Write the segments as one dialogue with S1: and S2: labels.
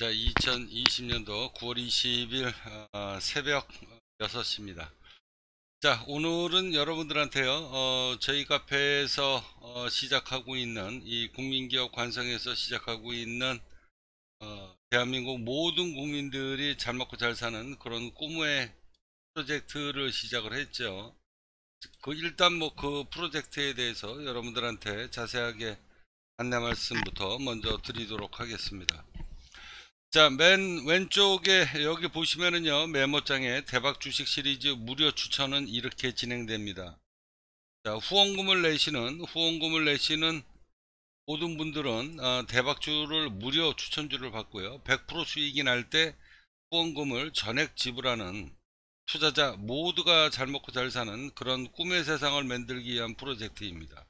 S1: 자 2020년도 9월 20일 어, 새벽 6시입니다 자 오늘은 여러분들한테요 어, 저희 카페에서 어, 시작하고 있는 이 국민기업 관성에서 시작하고 있는 어, 대한민국 모든 국민들이 잘 먹고 잘 사는 그런 꿈의 프로젝트를 시작을 했죠 그 일단 뭐 그 프로젝트에 대해서 여러분들한테 자세하게 안내 말씀부터 먼저 드리도록 하겠습니다 자, 맨 왼쪽에 여기 보시면은요. 메모장에 대박 주식 시리즈 무료 추천은 이렇게 진행됩니다. 자, 후원금을 내시는 후원금을 내시는 모든 분들은 어, 대박주를 무료 추천주를 받고요. 100% 수익이 날 때 후원금을 전액 지불하는 투자자 모두가 잘 먹고 잘 사는 그런 꿈의 세상을 만들기 위한 프로젝트입니다.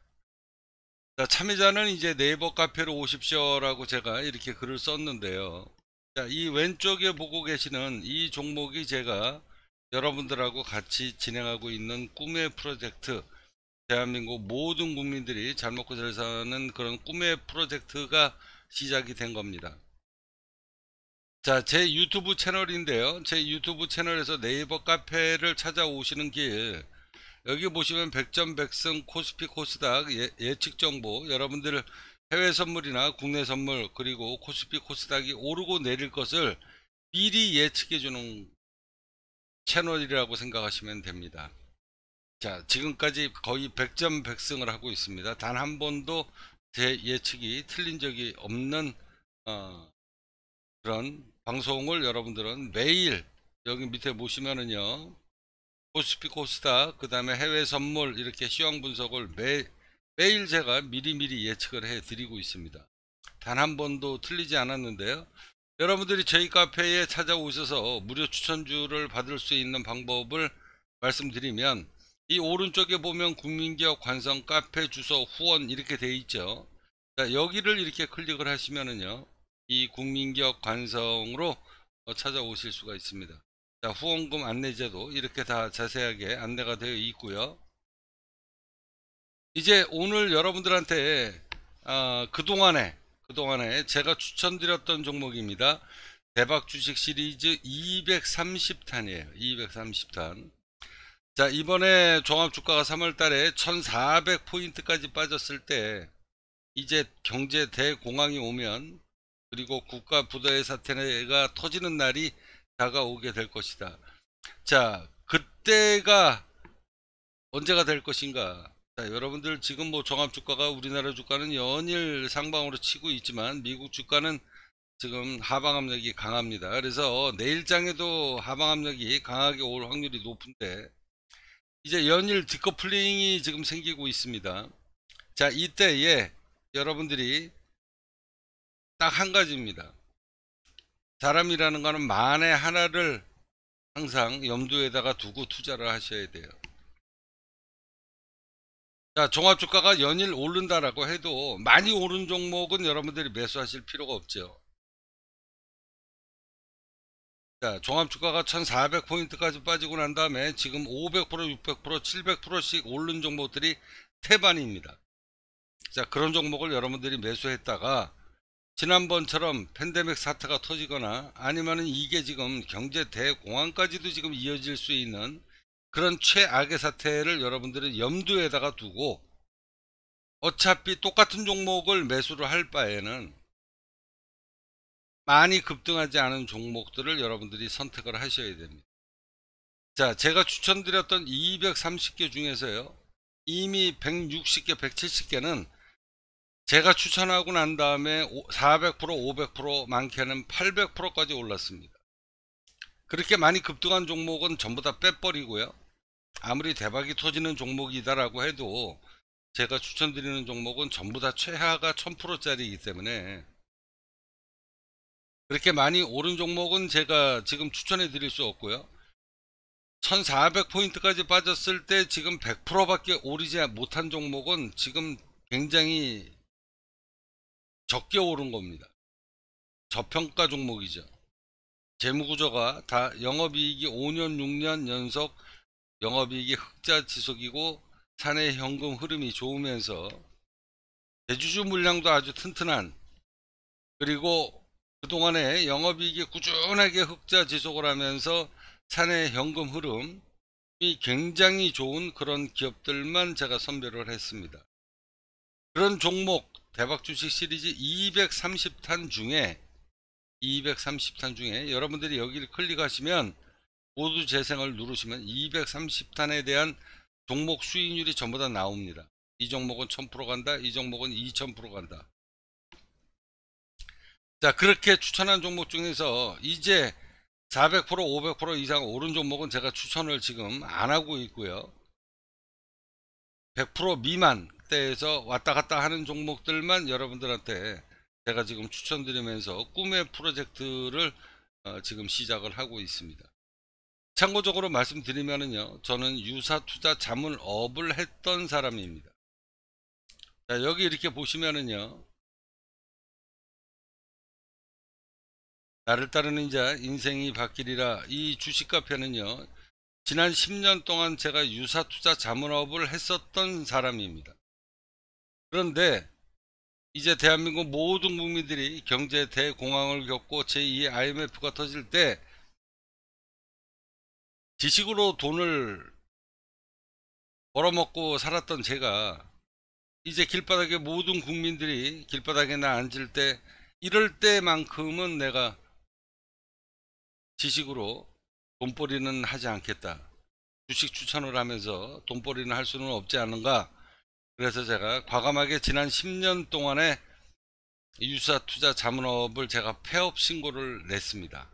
S1: 자, 참여자는 이제 네이버 카페로 오십시오라고 제가 이렇게 글을 썼는데요. 자, 이 왼쪽에 보고 계시는 이 종목이 제가 여러분들하고 같이 진행하고 있는 꿈의 프로젝트 대한민국 모든 국민들이 잘 먹고 잘 사는 그런 꿈의 프로젝트가 시작이 된 겁니다. 자, 제 유튜브 채널인데요. 제 유튜브 채널에서 네이버 카페를 찾아오시는 길 여기 보시면 백전백승 코스피 코스닥 예, 측정보 여러분들 해외 선물이나 국내 선물 그리고 코스피 코스닥이 오르고 내릴 것을 미리 예측해 주는 채널이라고 생각하시면 됩니다. 자 지금까지 거의 100점 1승을 하고 있습니다. 단 한 번도 제 예측이 틀린 적이 없는 어, 그런 방송을 여러분들은 매일 여기 밑에 보시면은요 코스피 코스닥 그 다음에 해외 선물 이렇게 시황 분석을 매일 매일 제가 미리미리 예측을 해 드리고 있습니다. 단 한 번도 틀리지 않았는데요. 여러분들이 저희 카페에 찾아오셔서 무료 추천주를 받을 수 있는 방법을 말씀드리면 이 오른쪽에 보면 국민기업 관성 카페 주소 후원 이렇게 돼 있죠. 자, 여기를 이렇게 클릭을 하시면은요. 이 국민기업 관성으로 찾아오실 수가 있습니다. 자, 후원금 안내제도 이렇게 다 자세하게 안내가 되어 있고요. 이제 오늘 여러분들한테 어, 그동안에 그동안에 제가 추천드렸던 종목입니다. 대박 주식 시리즈 230탄이에요. 230탄. 자, 이번에 종합 주가가 3월 달에 1,400 포인트까지 빠졌을 때 이제 경제 대공황이 오면 그리고 국가 부도의 사태가 터지는 날이 다가오게 될 것이다. 자, 그때가 언제가 될 것인가? 자, 여러분들 지금 뭐 종합 주가가 우리나라 주가는 연일 상방으로 치고 있지만 미국 주가는 지금 하방 압력이 강합니다. 그래서 내일장에도 하방 압력이 강하게 올 확률이 높은데 이제 연일 디커플링이 지금 생기고 있습니다. 자 이때에 여러분들이 딱 한 가지입니다. 사람이라는 거는 만에 하나를 항상 염두에다가 두고 투자를 하셔야 돼요. 자, 종합주가가 연일 오른다라고 해도 많이 오른 종목은 여러분들이 매수하실 필요가 없죠. 자, 종합주가가 1400포인트까지 빠지고 난 다음에 지금 500%, 600%, 700%씩 오른 종목들이 태반입니다. 자, 그런 종목을 여러분들이 매수했다가 지난번처럼 팬데믹 사태가 터지거나 아니면은 이게 지금 경제 대공황까지도 지금 이어질 수 있는 그런 최악의 사태를 여러분들은 염두에다가 두고 어차피 똑같은 종목을 매수를 할 바에는 많이 급등하지 않은 종목들을 여러분들이 선택을 하셔야 됩니다. 자, 제가 추천드렸던 230개 중에서요. 이미 160개, 170개는 제가 추천하고 난 다음에 400%, 500%, 많게는 800%까지 올랐습니다. 그렇게 많이 급등한 종목은 전부 다 빼버리고요. 아무리 대박이 터지는 종목이다라고 해도 제가 추천드리는 종목은 전부 다 최하가 1000%짜리이기 때문에 그렇게 많이 오른 종목은 제가 지금 추천해 드릴 수 없고요. 1400포인트까지 빠졌을 때 지금 100%밖에 오르지 못한 종목은 지금 굉장히 적게 오른 겁니다. 저평가 종목이죠. 재무구조가 다 영업이익이 5년 6년 연속 영업이익이 흑자 지속이고 사내 현금 흐름이 좋으면서 대주주 물량도 아주 튼튼한 그리고 그동안에 영업이익이 꾸준하게 흑자 지속을 하면서 사내 현금 흐름이 굉장히 좋은 그런 기업들만 제가 선별을 했습니다. 그런 종목 대박 주식 시리즈 230탄 중에 230탄 중에 여러분들이 여기를 클릭하시면 모두 재생을 누르시면 230탄에 대한 종목 수익률이 전부 다 나옵니다. 이 종목은 1000% 간다. 이 종목은 2000% 간다. 자 그렇게 추천한 종목 중에서 이제 400% 500% 이상 오른 종목은 제가 추천을 지금 안 하고 있고요. 100% 미만 때에서 왔다 갔다 하는 종목들만 여러분들한테 제가 지금 추천드리면서 꿈의 프로젝트를 어, 지금 시작을 하고 있습니다. 참고적으로 말씀드리면요 저는 유사 투자 자문 업을 했던 사람입니다. 자, 여기 이렇게 보시면은요, 나를 따르는 자 인생이 바뀌리라 이 주식카페는요 지난 10년 동안 제가 유사투자 자문업을 했었던 사람입니다 그런데 이제 대한민국 모든 국민들이 경제 대공황을 겪고 제2의 IMF가 터질 때 지식으로 돈을 벌어먹고 살았던 제가 이제 길바닥에 모든 국민들이 길바닥에 나 앉을 때 이럴 때만큼은 내가 지식으로 돈벌이는 하지 않겠다. 주식 추천을 하면서 돈벌이는 할 수는 없지 않은가 그래서 제가 과감하게 지난 10년 동안에 유사 투자 자문업을 제가 폐업 신고를 냈습니다.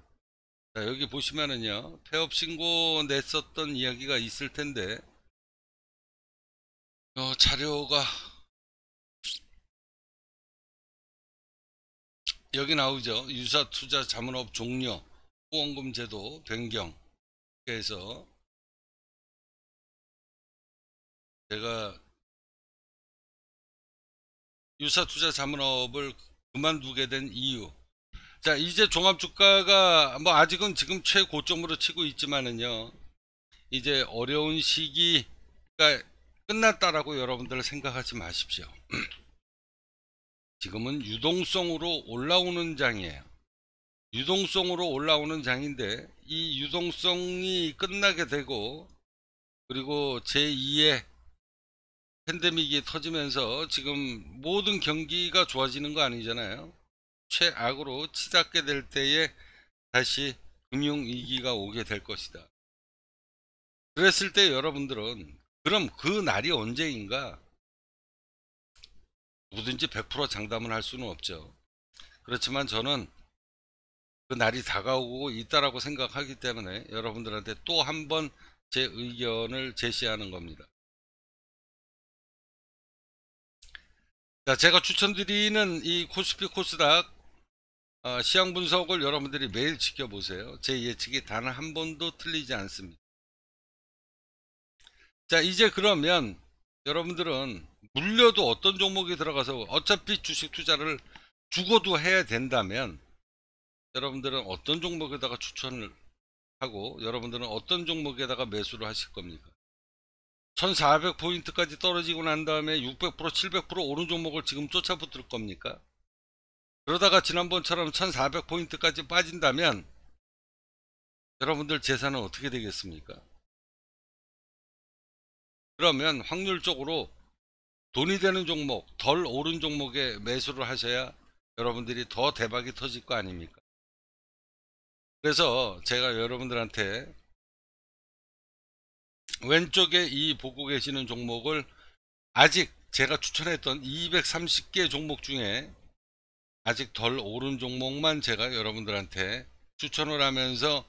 S1: 자, 여기 보시면은요. 폐업 신고 냈었던 이야기가 있을 텐데 어, 자료가 여기 나오죠. 유사 투자 자문업 종료 후원금 제도 변경
S2: 그래서 제가
S1: 유사투자 자문업을 그만두게 된 이유 자 이제 종합주가가 뭐 아직은 지금 최고점으로 치고 있지만은요 이제 어려운 시기가 끝났다라고 여러분들 생각하지 마십시오 지금은 유동성으로 올라오는 장이에요 유동성으로 올라오는 장인데 이 유동성이 끝나게 되고 그리고 제2의 팬데믹이 터지면서 지금 모든 경기가 좋아지는 거 아니잖아요. 최악으로 치닫게 될 때에 다시 금융위기가 오게 될 것이다. 그랬을 때 여러분들은 그럼 그 날이 언제인가? 누구든지 100% 장담을 할 수는 없죠. 그렇지만 저는 그 날이 다가오고 있다라고 생각하기 때문에 여러분들한테 또 한 번 제 의견을 제시하는 겁니다. 자, 제가 추천드리는 이 코스피 코스닥 어, 시향 분석을 여러분들이 매일 지켜보세요. 제 예측이 단 한 번도 틀리지 않습니다. 자, 이제 그러면 여러분들은 물려도 어떤 종목이 들어가서 어차피 주식 투자를 죽어도 해야 된다면 여러분들은 어떤 종목에다가 추천을 하고 여러분들은 어떤 종목에다가 매수를 하실 겁니까? 1400 포인트까지 떨어지고 난 다음에 600% 700% 오른 종목을 지금 쫓아붙을 겁니까? 그러다가 지난번처럼 1400 포인트까지 빠진다면 여러분들 재산은 어떻게 되겠습니까? 그러면 확률적으로 돈이 되는 종목, 덜 오른 종목에 매수를 하셔야 여러분들이 더 대박이 터질 거 아닙니까? 그래서 제가 여러분들한테 왼쪽에 이 보고 계시는 종목을 아직 제가 추천했던 230개 종목 중에 아직 덜 오른 종목만 제가 여러분들한테 추천을 하면서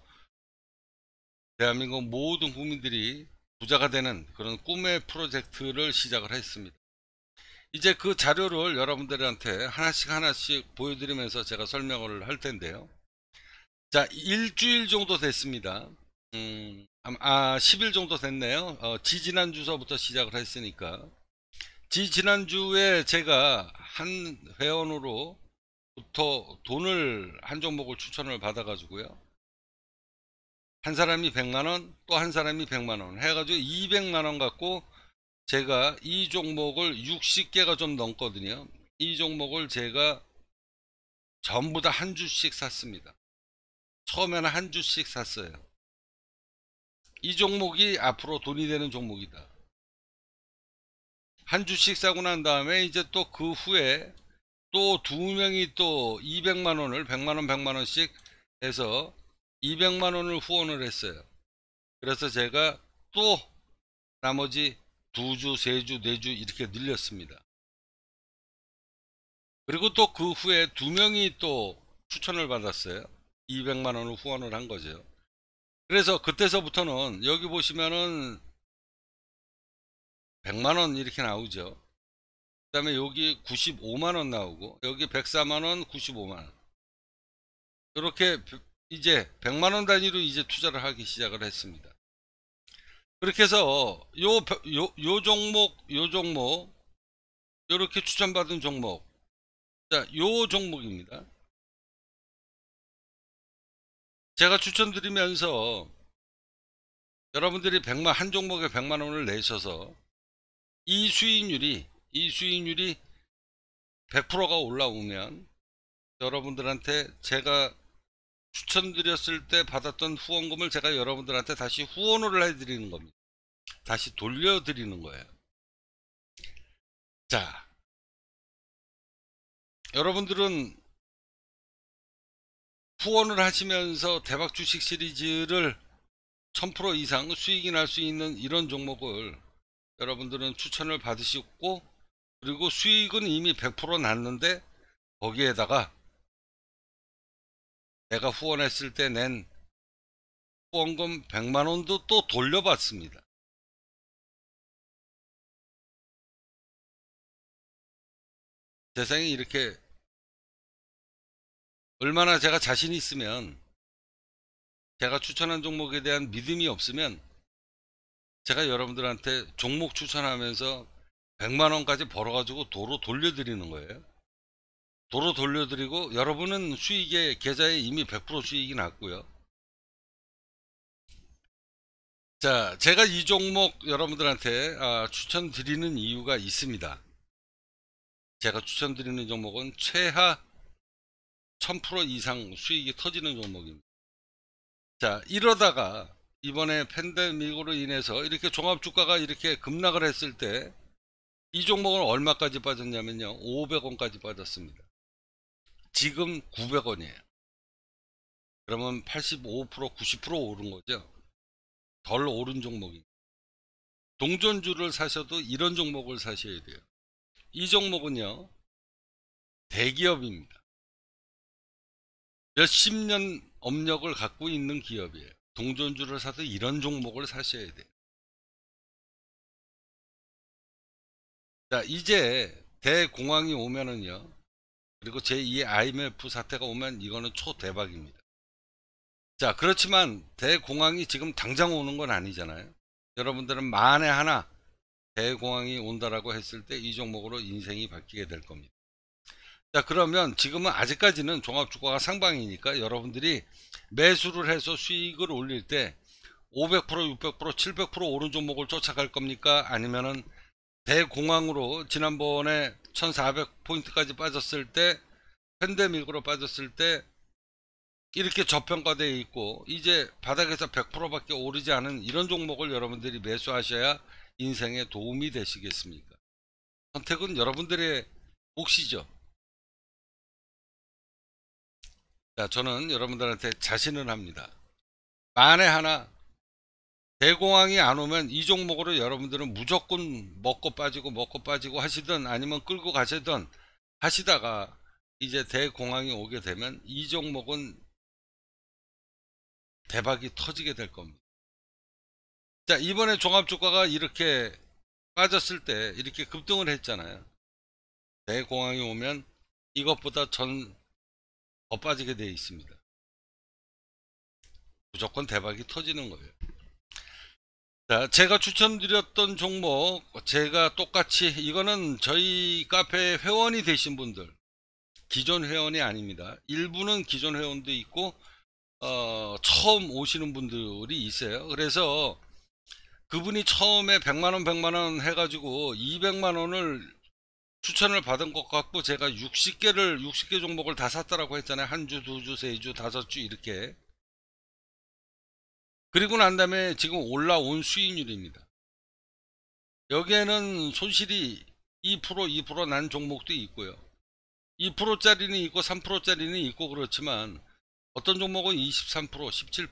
S1: 대한민국 모든 국민들이 부자가 되는 그런 꿈의 프로젝트를 시작을 했습니다. 이제 그 자료를 여러분들한테 하나씩 하나씩 보여드리면서 제가 설명을 할 텐데요. 자, 일주일 정도 됐습니다. 음, 아, 10일 정도 됐네요. 어, 지지난 주서부터 시작을 했으니까. 지지난 주에 제가 한 회원으로 부터 돈을 한 종목을 추천을 받아가지고요. 한 사람이 100만원, 또 한 사람이 100만원 해가지고 200만원 갖고 제가 이 종목을 60개가 좀 넘거든요. 이 종목을 제가 전부 다 한 주씩 샀습니다. 처음에는 한 주씩 샀어요. 이 종목이 앞으로 돈이 되는 종목이다. 한 주씩 사고 난 다음에 이제 또 그 후에 또 두 명이 또 200만 원을 100만 원 100만 원씩 해서 200만 원을 후원을 했어요. 그래서 제가 또 나머지 두 주, 세 주, 네 주 이렇게 늘렸습니다. 그리고 또 그 후에 두 명이 또 추천을 받았어요. 200만 원을 후원을 한 거죠. 그래서 그때서부터는 여기 보시면은 100만원 이렇게 나오죠 그 다음에 여기 95만원 나오고 여기 104만원 95만원 이렇게 이제 100만원 단위로 이제 투자를 하기 시작을 했습니다 그렇게 해서 요, 요, 요 종목 요 종목 이렇게 추천받은 종목 자요 종목입니다
S2: 제가 추천드리면서
S1: 여러분들이 100만 한 종목에 100만 원을 내셔서 이 수익률이 이 수익률이 100%가 올라오면 여러분들한테 제가 추천드렸을 때 받았던 후원금을 제가 여러분들한테 다시 후원을 해드리는 겁니다. 다시 돌려드리는 거예요.
S2: 자, 여러분들은
S1: 후원을 하시면서 대박 주식 시리즈를 1000% 이상 수익이 날 수 있는 이런 종목을 여러분들은 추천을 받으시고 그리고 수익은 이미 100% 났는데 거기에다가 내가 후원했을 때 낸 후원금
S2: 100만원도 또 돌려받습니다. 세상이 이렇게
S1: 얼마나 제가 자신이 있으면 제가 추천한 종목에 대한 믿음이 없으면 제가 여러분들한테 종목 추천하면서 100만 원까지 벌어가지고 도로 돌려드리는 거예요. 도로 돌려드리고 여러분은 수익에 계좌에 이미 100% 수익이 났고요. 자, 제가 이 종목 여러분들한테 아, 추천드리는 이유가 있습니다. 제가 추천드리는 종목은 최하 1000% 이상 수익이 터지는 종목입니다. 자, 이러다가 이번에 팬데믹으로 인해서 이렇게 종합주가가 이렇게 급락을 했을 때 이 종목은 얼마까지 빠졌냐면요. 500원까지 빠졌습니다. 지금 900원이에요. 그러면 85% 90% 오른 거죠. 덜 오른 종목입니다. 동전주를 사셔도 이런 종목을 사셔야 돼요. 이 종목은요. 대기업입니다. 몇십 년 업력을 갖고 있는 기업이에요. 동전주를 사서
S2: 이런 종목을 사셔야 돼요.
S1: 자, 이제 대공황이 오면은요. 그리고 제2의 IMF 사태가 오면 이거는 초대박입니다. 자, 그렇지만 대공황이 지금 당장 오는 건 아니잖아요. 여러분들은 만에 하나 대공황이 온다라고 했을 때 이 종목으로 인생이 바뀌게 될 겁니다. 자 그러면 지금은 아직까지는 종합주가가 상방이니까 여러분들이 매수를 해서 수익을 올릴 때 500%, 600%, 700% 오른 종목을 쫓아갈 겁니까? 아니면은 대공황으로 지난번에 1400포인트까지 빠졌을 때 팬데믹으로 빠졌을 때 이렇게 저평가되어 있고 이제 바닥에서 100%밖에 오르지 않은 이런 종목을 여러분들이 매수하셔야 인생에 도움이 되시겠습니까? 선택은 여러분들의 몫이죠. 자, 저는 여러분들한테 자신을 합니다. 만에 하나 대공황이 안 오면 이 종목으로 여러분들은 무조건 먹고 빠지고 먹고 빠지고 하시든 아니면 끌고 가시든 하시다가 이제 대공황이 오게 되면 이 종목은 대박이 터지게 될 겁니다. 자 이번에 종합주가가 이렇게 빠졌을 때 이렇게 급등을 했잖아요. 대공황이 오면 이것보다 전 더빠지게 되어 있습니다. 무조건 대박이 터지는 거예요. 자, 제가 추천드렸던 종목, 제가 똑같이, 이거는 저희 카페 회원이 되신 분들, 기존 회원이 아닙니다. 일부는 기존 회원도 있고, 어, 처음 오시는 분들이 있어요. 그래서 그분이 처음에 100만원, 100만원 해가지고 200만원을 추천을 받은 것 같고 제가 60개를 60개 종목을 다 샀다라고 했잖아요. 한 주, 두 주, 세 주, 다섯 주 이렇게. 그리고 난 다음에 지금 올라온 수익률입니다. 여기에는 손실이 2% 2%난 종목도 있고요. 2%짜리는 있고 3%짜리는 있고 그렇지만 어떤 종목은 23%, 17%,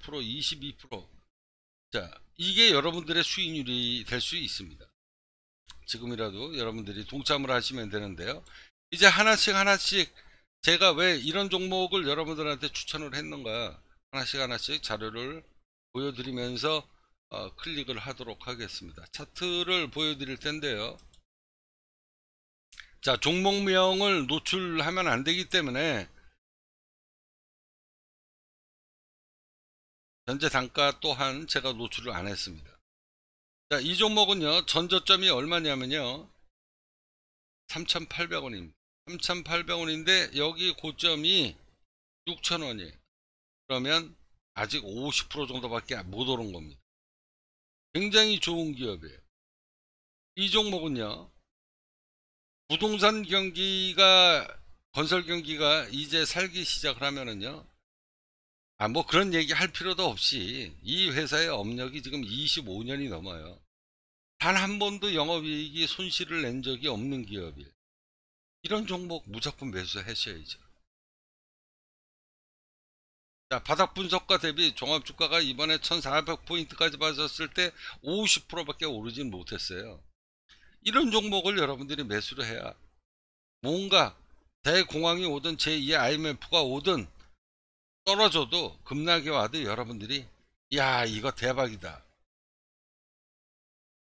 S1: 22%. 자, 이게 여러분들의 수익률이 될 수 있습니다. 지금이라도 여러분들이 동참을 하시면 되는데요. 이제 하나씩 하나씩 제가 왜 이런 종목을 여러분들한테 추천을 했는가 하나씩 하나씩 자료를 보여드리면서 어, 클릭을 하도록 하겠습니다. 차트를 보여드릴 텐데요. 자 종목명을 노출하면 안 되기 때문에
S2: 현재 단가 또한 제가
S1: 노출을 안 했습니다. 자, 이 종목은요. 전저점이 얼마냐면요. 3,800원입니다. 3,800원인데 여기 고점이 6,000원이에요. 그러면 아직 50% 정도밖에 못 오른 겁니다. 굉장히 좋은 기업이에요. 이 종목은요. 부동산 경기가 건설 경기가 이제 살기 시작을 하면은요. 아, 뭐 그런 얘기 할 필요도 없이 이 회사의 업력이 지금 25년이 넘어요. 단 한 번도 영업이익이 손실을 낸 적이 없는 기업이에요 이런 종목 무조건 매수하셔야죠. 자, 바닥 분석과 대비 종합주가가 이번에 1400포인트까지 빠졌을 때 50%밖에 오르진 못했어요. 이런 종목을 여러분들이 매수를 해야 뭔가 대공황이 오든 제2의 IMF가 오든 떨어져도 급락이 와도 여러분들이 야 이거 대박이다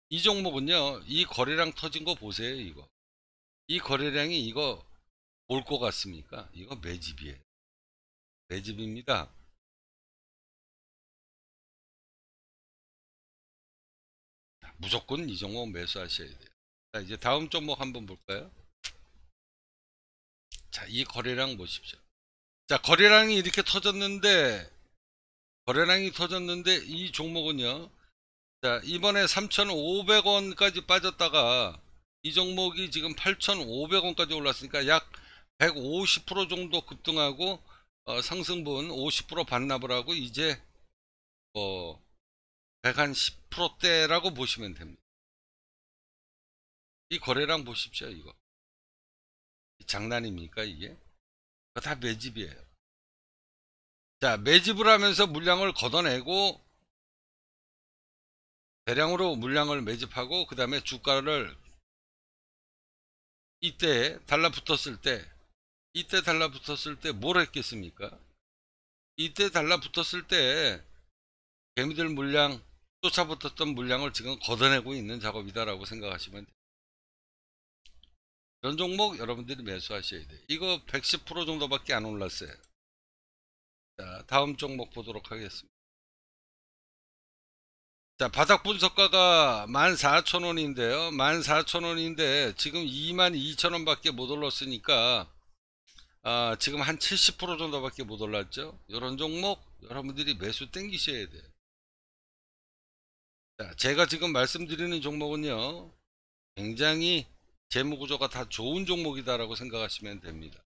S1: 이 종목은요 이 거래량 터진 거 보세요 이거 이 거래량이 이거 올 것 같습니까 이거 매집이에요
S2: 매집입니다 무조건 이 종목 매수하셔야 돼요 자 이제 다음
S1: 종목 한번 볼까요 자이 거래량 보십시오 자 거래량이 이렇게 터졌는데 거래량이 터졌는데 이 종목은요 자 이번에 3,500원까지 빠졌다가 이 종목이 지금 8,500원까지 올랐으니까 약 150% 정도 급등하고 어, 상승분 50% 반납을 하고 이제 어, 뭐, 110%대라고 보시면 됩니다. 이 거래량
S2: 보십시오 이거 장난입니까 이게? 다 매집이에요. 자, 매집을 하면서 물량을 걷어내고
S1: 대량으로 물량을 매집하고 그 다음에 주가를 이때 달라붙었을 때 이때 달라붙었을 때 뭘 했겠습니까? 이때 달라붙었을 때 개미들 물량 쫓아붙었던 물량을 지금 걷어내고 있는 작업이다라고 생각하시면 돼요. 이런 종목 여러분들이 매수하셔야 돼요. 이거 110% 정도밖에 안 올랐어요. 자, 다음 종목 보도록 하겠습니다. 자, 바닥 분석가가 14,000원인데요. 14,000원인데 지금 22,000원 밖에 못 올랐으니까 아, 지금 한 70% 정도밖에 못 올랐죠. 이런 종목 여러분들이 매수 땡기셔야 돼요. 자, 제가 지금 말씀드리는 종목은요. 굉장히 재무 구조가 다 좋은 종목이다라고 생각하시면 됩니다.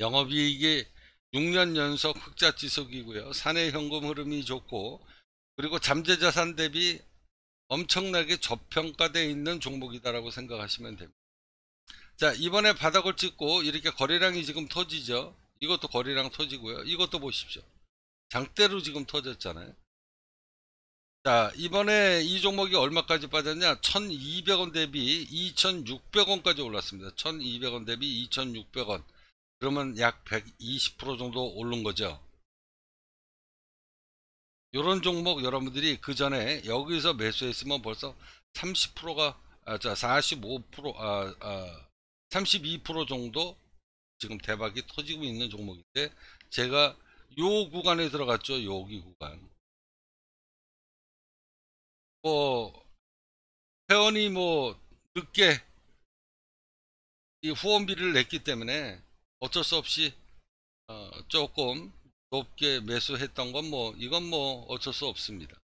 S1: 영업이익이 6년 연속 흑자 지속이고요. 사내 현금 흐름이 좋고 그리고 잠재자산 대비 엄청나게 저평가되어 있는 종목이다라고 생각하시면 됩니다. 자 이번에 바닥을 찍고 이렇게 거래량이 지금 터지죠. 이것도 거래량 터지고요. 이것도 보십시오. 장대로 지금 터졌잖아요. 자 이번에 이 종목이 얼마까지 빠졌냐 1200원 대비 2600원까지 올랐습니다 1200원 대비 2600원 그러면 약 120% 정도 오른 거죠 이런 종목 여러분들이 그 전에 여기서 매수했으면 벌써 30%가 아자 45% 아, 아, 32% 정도 지금 대박이 터지고 있는 종목인데 제가 요 구간에 들어갔죠 여기 구간
S2: 뭐 회원이 뭐
S1: 늦게 이 후원비를 냈기 때문에 어쩔 수 없이 어 조금 높게 매수했던 건 뭐 이건 뭐 어쩔 수
S2: 없습니다.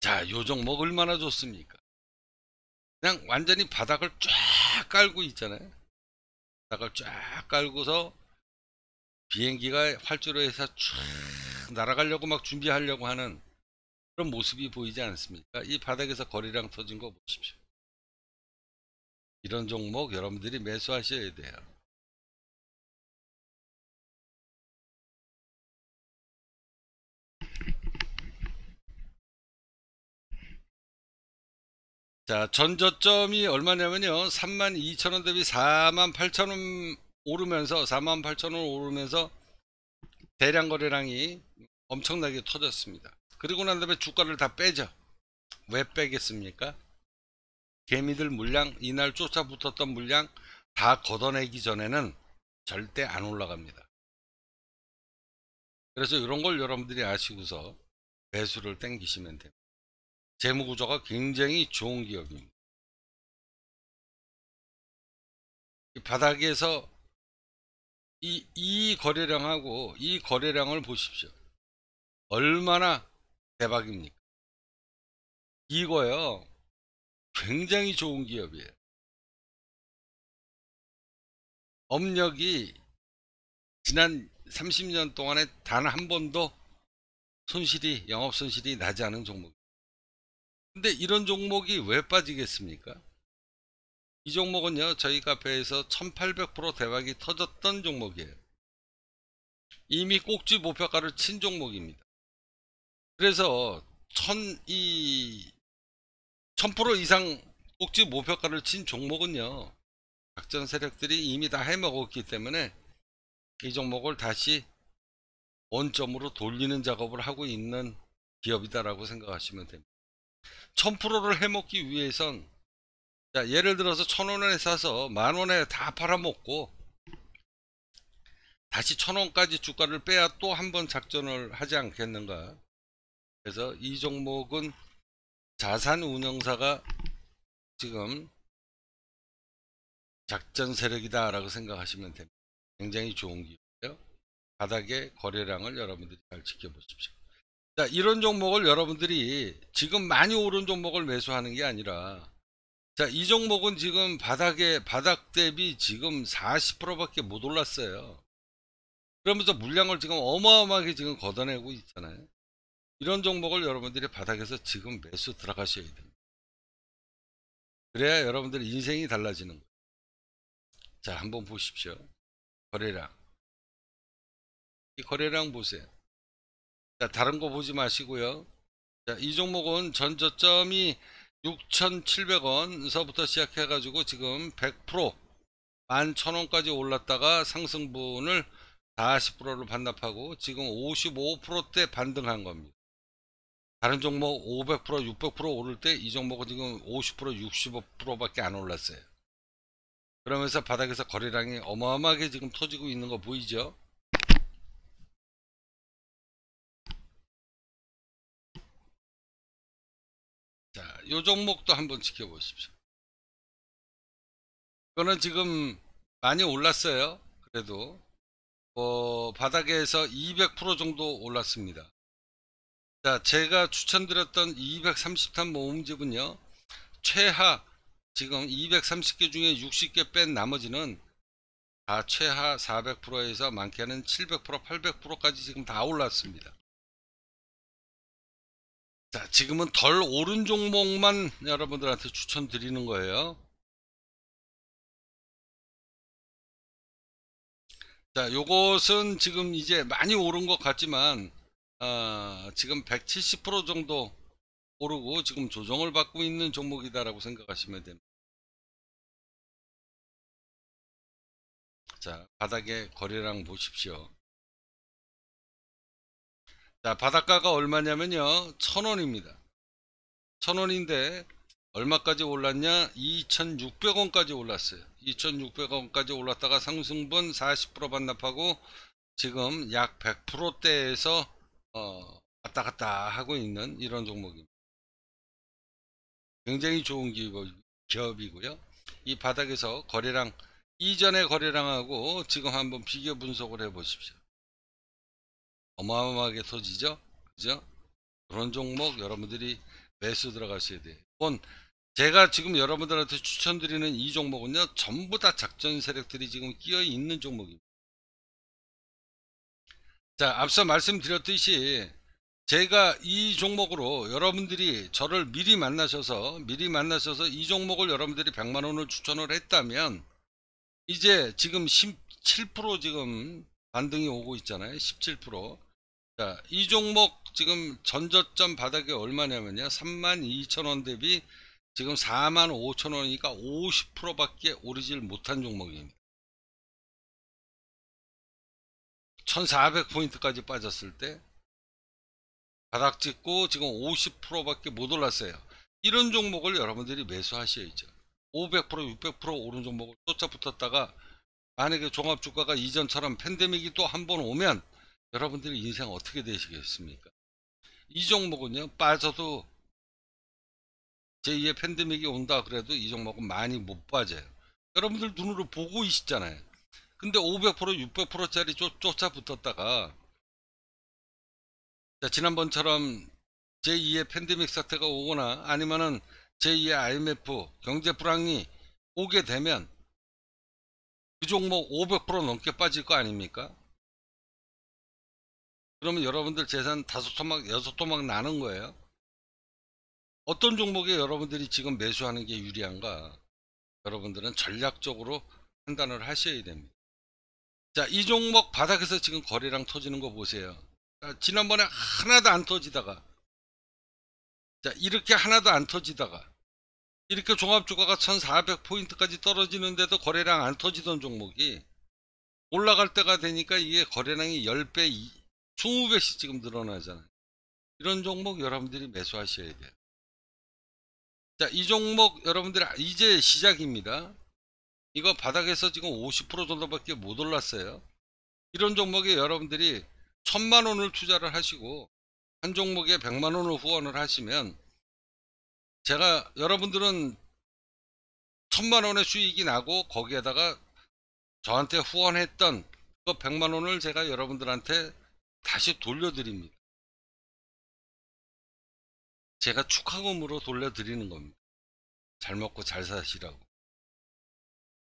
S2: 자,
S1: 요정뭐 얼마나 좋습니까? 그냥 완전히 바닥을 쫙 깔고 있잖아요. 바닥을 쫙 깔고서 비행기가 활주로에서 쫙 날아가려고 막 준비하려고 하는 그런 모습이 보이지 않습니까? 이 바닥에서 거리랑 터진 거 보십시오. 이런 종목
S2: 여러분들이 매수하셔야 돼요.
S1: 자, 전저점이 얼마냐면요. 32,000원 대비 48,000원 오르면서 48,000원 오르면서 대량 거래량이 엄청나게 터졌습니다. 그리고 난 다음에 주가를 다 빼죠. 왜 빼겠습니까? 개미들 물량, 이날 쫓아붙었던 물량 다 걷어내기 전에는 절대 안 올라갑니다. 그래서 이런 걸 여러분들이 아시고서 배수를 땡기시면 됩니다.
S2: 재무구조가 굉장히 좋은 기업입니다.
S1: 바닥에서 이, 이 거래량하고 이 거래량을 보십시오. 얼마나 대박입니까?
S2: 이거요. 굉장히 좋은 기업이에요.
S1: 업력이 지난 30년 동안에 단 한 번도 손실이, 영업 손실이 나지 않은 종목. 근데 이런 종목이 왜 빠지겠습니까? 이 종목은요 저희 카페에서 1800% 대박이 터졌던 종목이에요 이미 꼭지 목표가를 친 종목입니다 그래서 1000이 상 꼭지 목표가를 친 종목은요 작전 세력들이 이미 다 해먹었기 때문에 이 종목을 다시 원점으로 돌리는 작업을 하고 있는 기업이다라고 생각하시면 됩니다 1000%를 해먹기 위해선 자, 예를 들어서 천 원에 사서 만 원에 다 팔아먹고 다시 천 원까지 주가를 빼야 또 한 번 작전을 하지 않겠는가. 그래서 이 종목은 자산 운영사가 지금 작전 세력이다라고 생각하시면 됩니다. 굉장히 좋은 기회예요. 바닥의 거래량을 여러분들이 잘 지켜보십시오. 자, 이런 종목을 여러분들이 지금 많이 오른 종목을 매수하는 게 아니라 자, 이 종목은 지금 바닥에, 바닥 대비 지금 40%밖에 못 올랐어요. 그러면서 물량을 지금 어마어마하게 지금 걷어내고 있잖아요. 이런 종목을 여러분들이 바닥에서 지금 매수 들어가셔야 됩니다. 그래야 여러분들 인생이 달라지는 거예요. 자, 한번 보십시오. 거래량. 이 거래량 보세요. 자, 다른 거 보지 마시고요. 자, 이 종목은 전저점이 6,700원서부터 시작해가지고 지금 100% 11,000원까지 올랐다가 상승분을 40%로 반납하고 지금 55%대 반등한 겁니다. 다른 종목 500% 600% 오를 때 이 종목은 지금 50% 65%밖에 안 올랐어요. 그러면서 바닥에서 거래량이 어마어마하게 지금 터지고 있는 거 보이죠? 요 종목도 한번 지켜보십시오. 이거는 지금 많이 올랐어요. 그래도 어, 바닥에서 200% 정도 올랐습니다. 자, 제가 추천드렸던 230탄 모음집은요. 최하 지금 230개 중에 60개 뺀 나머지는 다 최하 400%에서 많게는 700% 800%까지 지금 다 올랐습니다. 자, 지금은 덜
S2: 오른 종목만 여러분들한테 추천드리는 거예요.
S1: 자, 요것은 지금 이제 많이 오른 것 같지만 어, 지금 170% 정도 오르고 지금 조정을 받고 있는 종목이다라고 생각하시면 됩니다.
S2: 자, 바닥의 거래량 보십시오.
S1: 자, 바닷가가 얼마냐면요. 천원입니다. 천원인데 얼마까지 올랐냐? 2,600원까지 올랐어요. 2,600원까지 올랐다가 상승분 40% 반납하고 지금 약 100%대에서 어, 왔다 갔다 하고 있는 이런 종목입니다. 굉장히 좋은 기업이고요. 이 바닥에서 거래량 이전의 거래량하고 지금 한번 비교 분석을 해 보십시오. 어마어마하게 터지죠. 그죠? 그런 종목 여러분들이 매수 들어가셔야 돼요. 이건 제가 지금 여러분들한테 추천드리는 이 종목은요. 전부 다 작전 세력들이 지금 끼어 있는 종목입니다. 자, 앞서 말씀드렸듯이 제가 이 종목으로 여러분들이 저를 미리 만나셔서 미리 만나셔서 이 종목을 여러분들이 100만 원을 추천을 했다면 이제 지금 17% 지금 반등이 오고 있잖아요. 17% 자, 이 종목 지금 전저점 바닥이 얼마냐면요. 32,000원 대비 지금 45,000원이니까 50%밖에 오르질 못한 종목입니다. 1,400포인트까지 빠졌을 때 바닥 찍고 지금 50%밖에 못 올랐어요. 이런 종목을 여러분들이 매수하셔야죠. 500% 600% 오른 종목을 쫓아붙었다가 만약에 종합주가가 이전처럼 팬데믹이 또 한 번 오면 여러분들 인생 어떻게 되시겠습니까? 이 종목은요 빠져도 제2의 팬데믹이 온다 그래도 이 종목은 많이 못 빠져요 여러분들 눈으로 보고 있잖아요 근데 500% 600%짜리 쫓아 붙었다가 자, 지난번처럼 제2의 팬데믹 사태가 오거나 아니면은 제2의 IMF 경제 불황이 오게 되면 그 종목 500% 넘게 빠질 거 아닙니까? 그러면 여러분들 재산 다섯 토막 여섯 토막 나는 거예요 어떤 종목에 여러분들이 지금 매수하는 게 유리한가 여러분들은 전략적으로 판단을 하셔야 됩니다 자 이 종목 바닥에서 지금 거래량 터지는 거 보세요 자, 지난번에 하나도 안 터지다가 자 이렇게 하나도 안 터지다가 이렇게 종합주가가 1400포인트까지 떨어지는데도 거래량 안 터지던 종목이 올라갈 때가 되니까 이게 거래량이 10배 중후배씩 지금 늘어나잖아요. 이런 종목 여러분들이 매수하셔야 돼요. 자, 이 종목 여러분들 이제 시작입니다. 이거 바닥에서 지금 50% 정도밖에 못 올랐어요. 이런 종목에 여러분들이 천만 원을 투자를 하시고 한 종목에 백만 원을 후원을 하시면 제가 여러분들은 천만 원의 수익이 나고 거기에다가 저한테 후원했던 그 백만 원을 제가 여러분들한테 다시 돌려드립니다. 제가 축하금으로 돌려드리는 겁니다. 잘 먹고 잘 사시라고.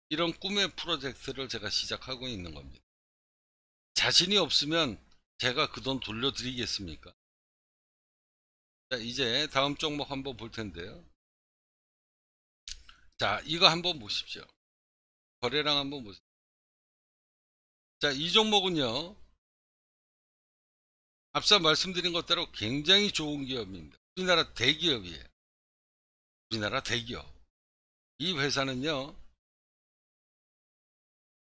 S1: 이런 꿈의 프로젝트를 제가 시작하고 있는 겁니다. 자신이 없으면 제가 그 돈 돌려드리겠습니까? 자, 이제 다음 종목 한번
S2: 볼 텐데요. 자, 이거 한번 보십시오. 거래량 한번 보세요. 자, 이 종목은요.
S1: 앞서 말씀드린 것대로 굉장히 좋은 기업입니다. 우리나라 대기업이에요. 우리나라 대기업. 이 회사는요.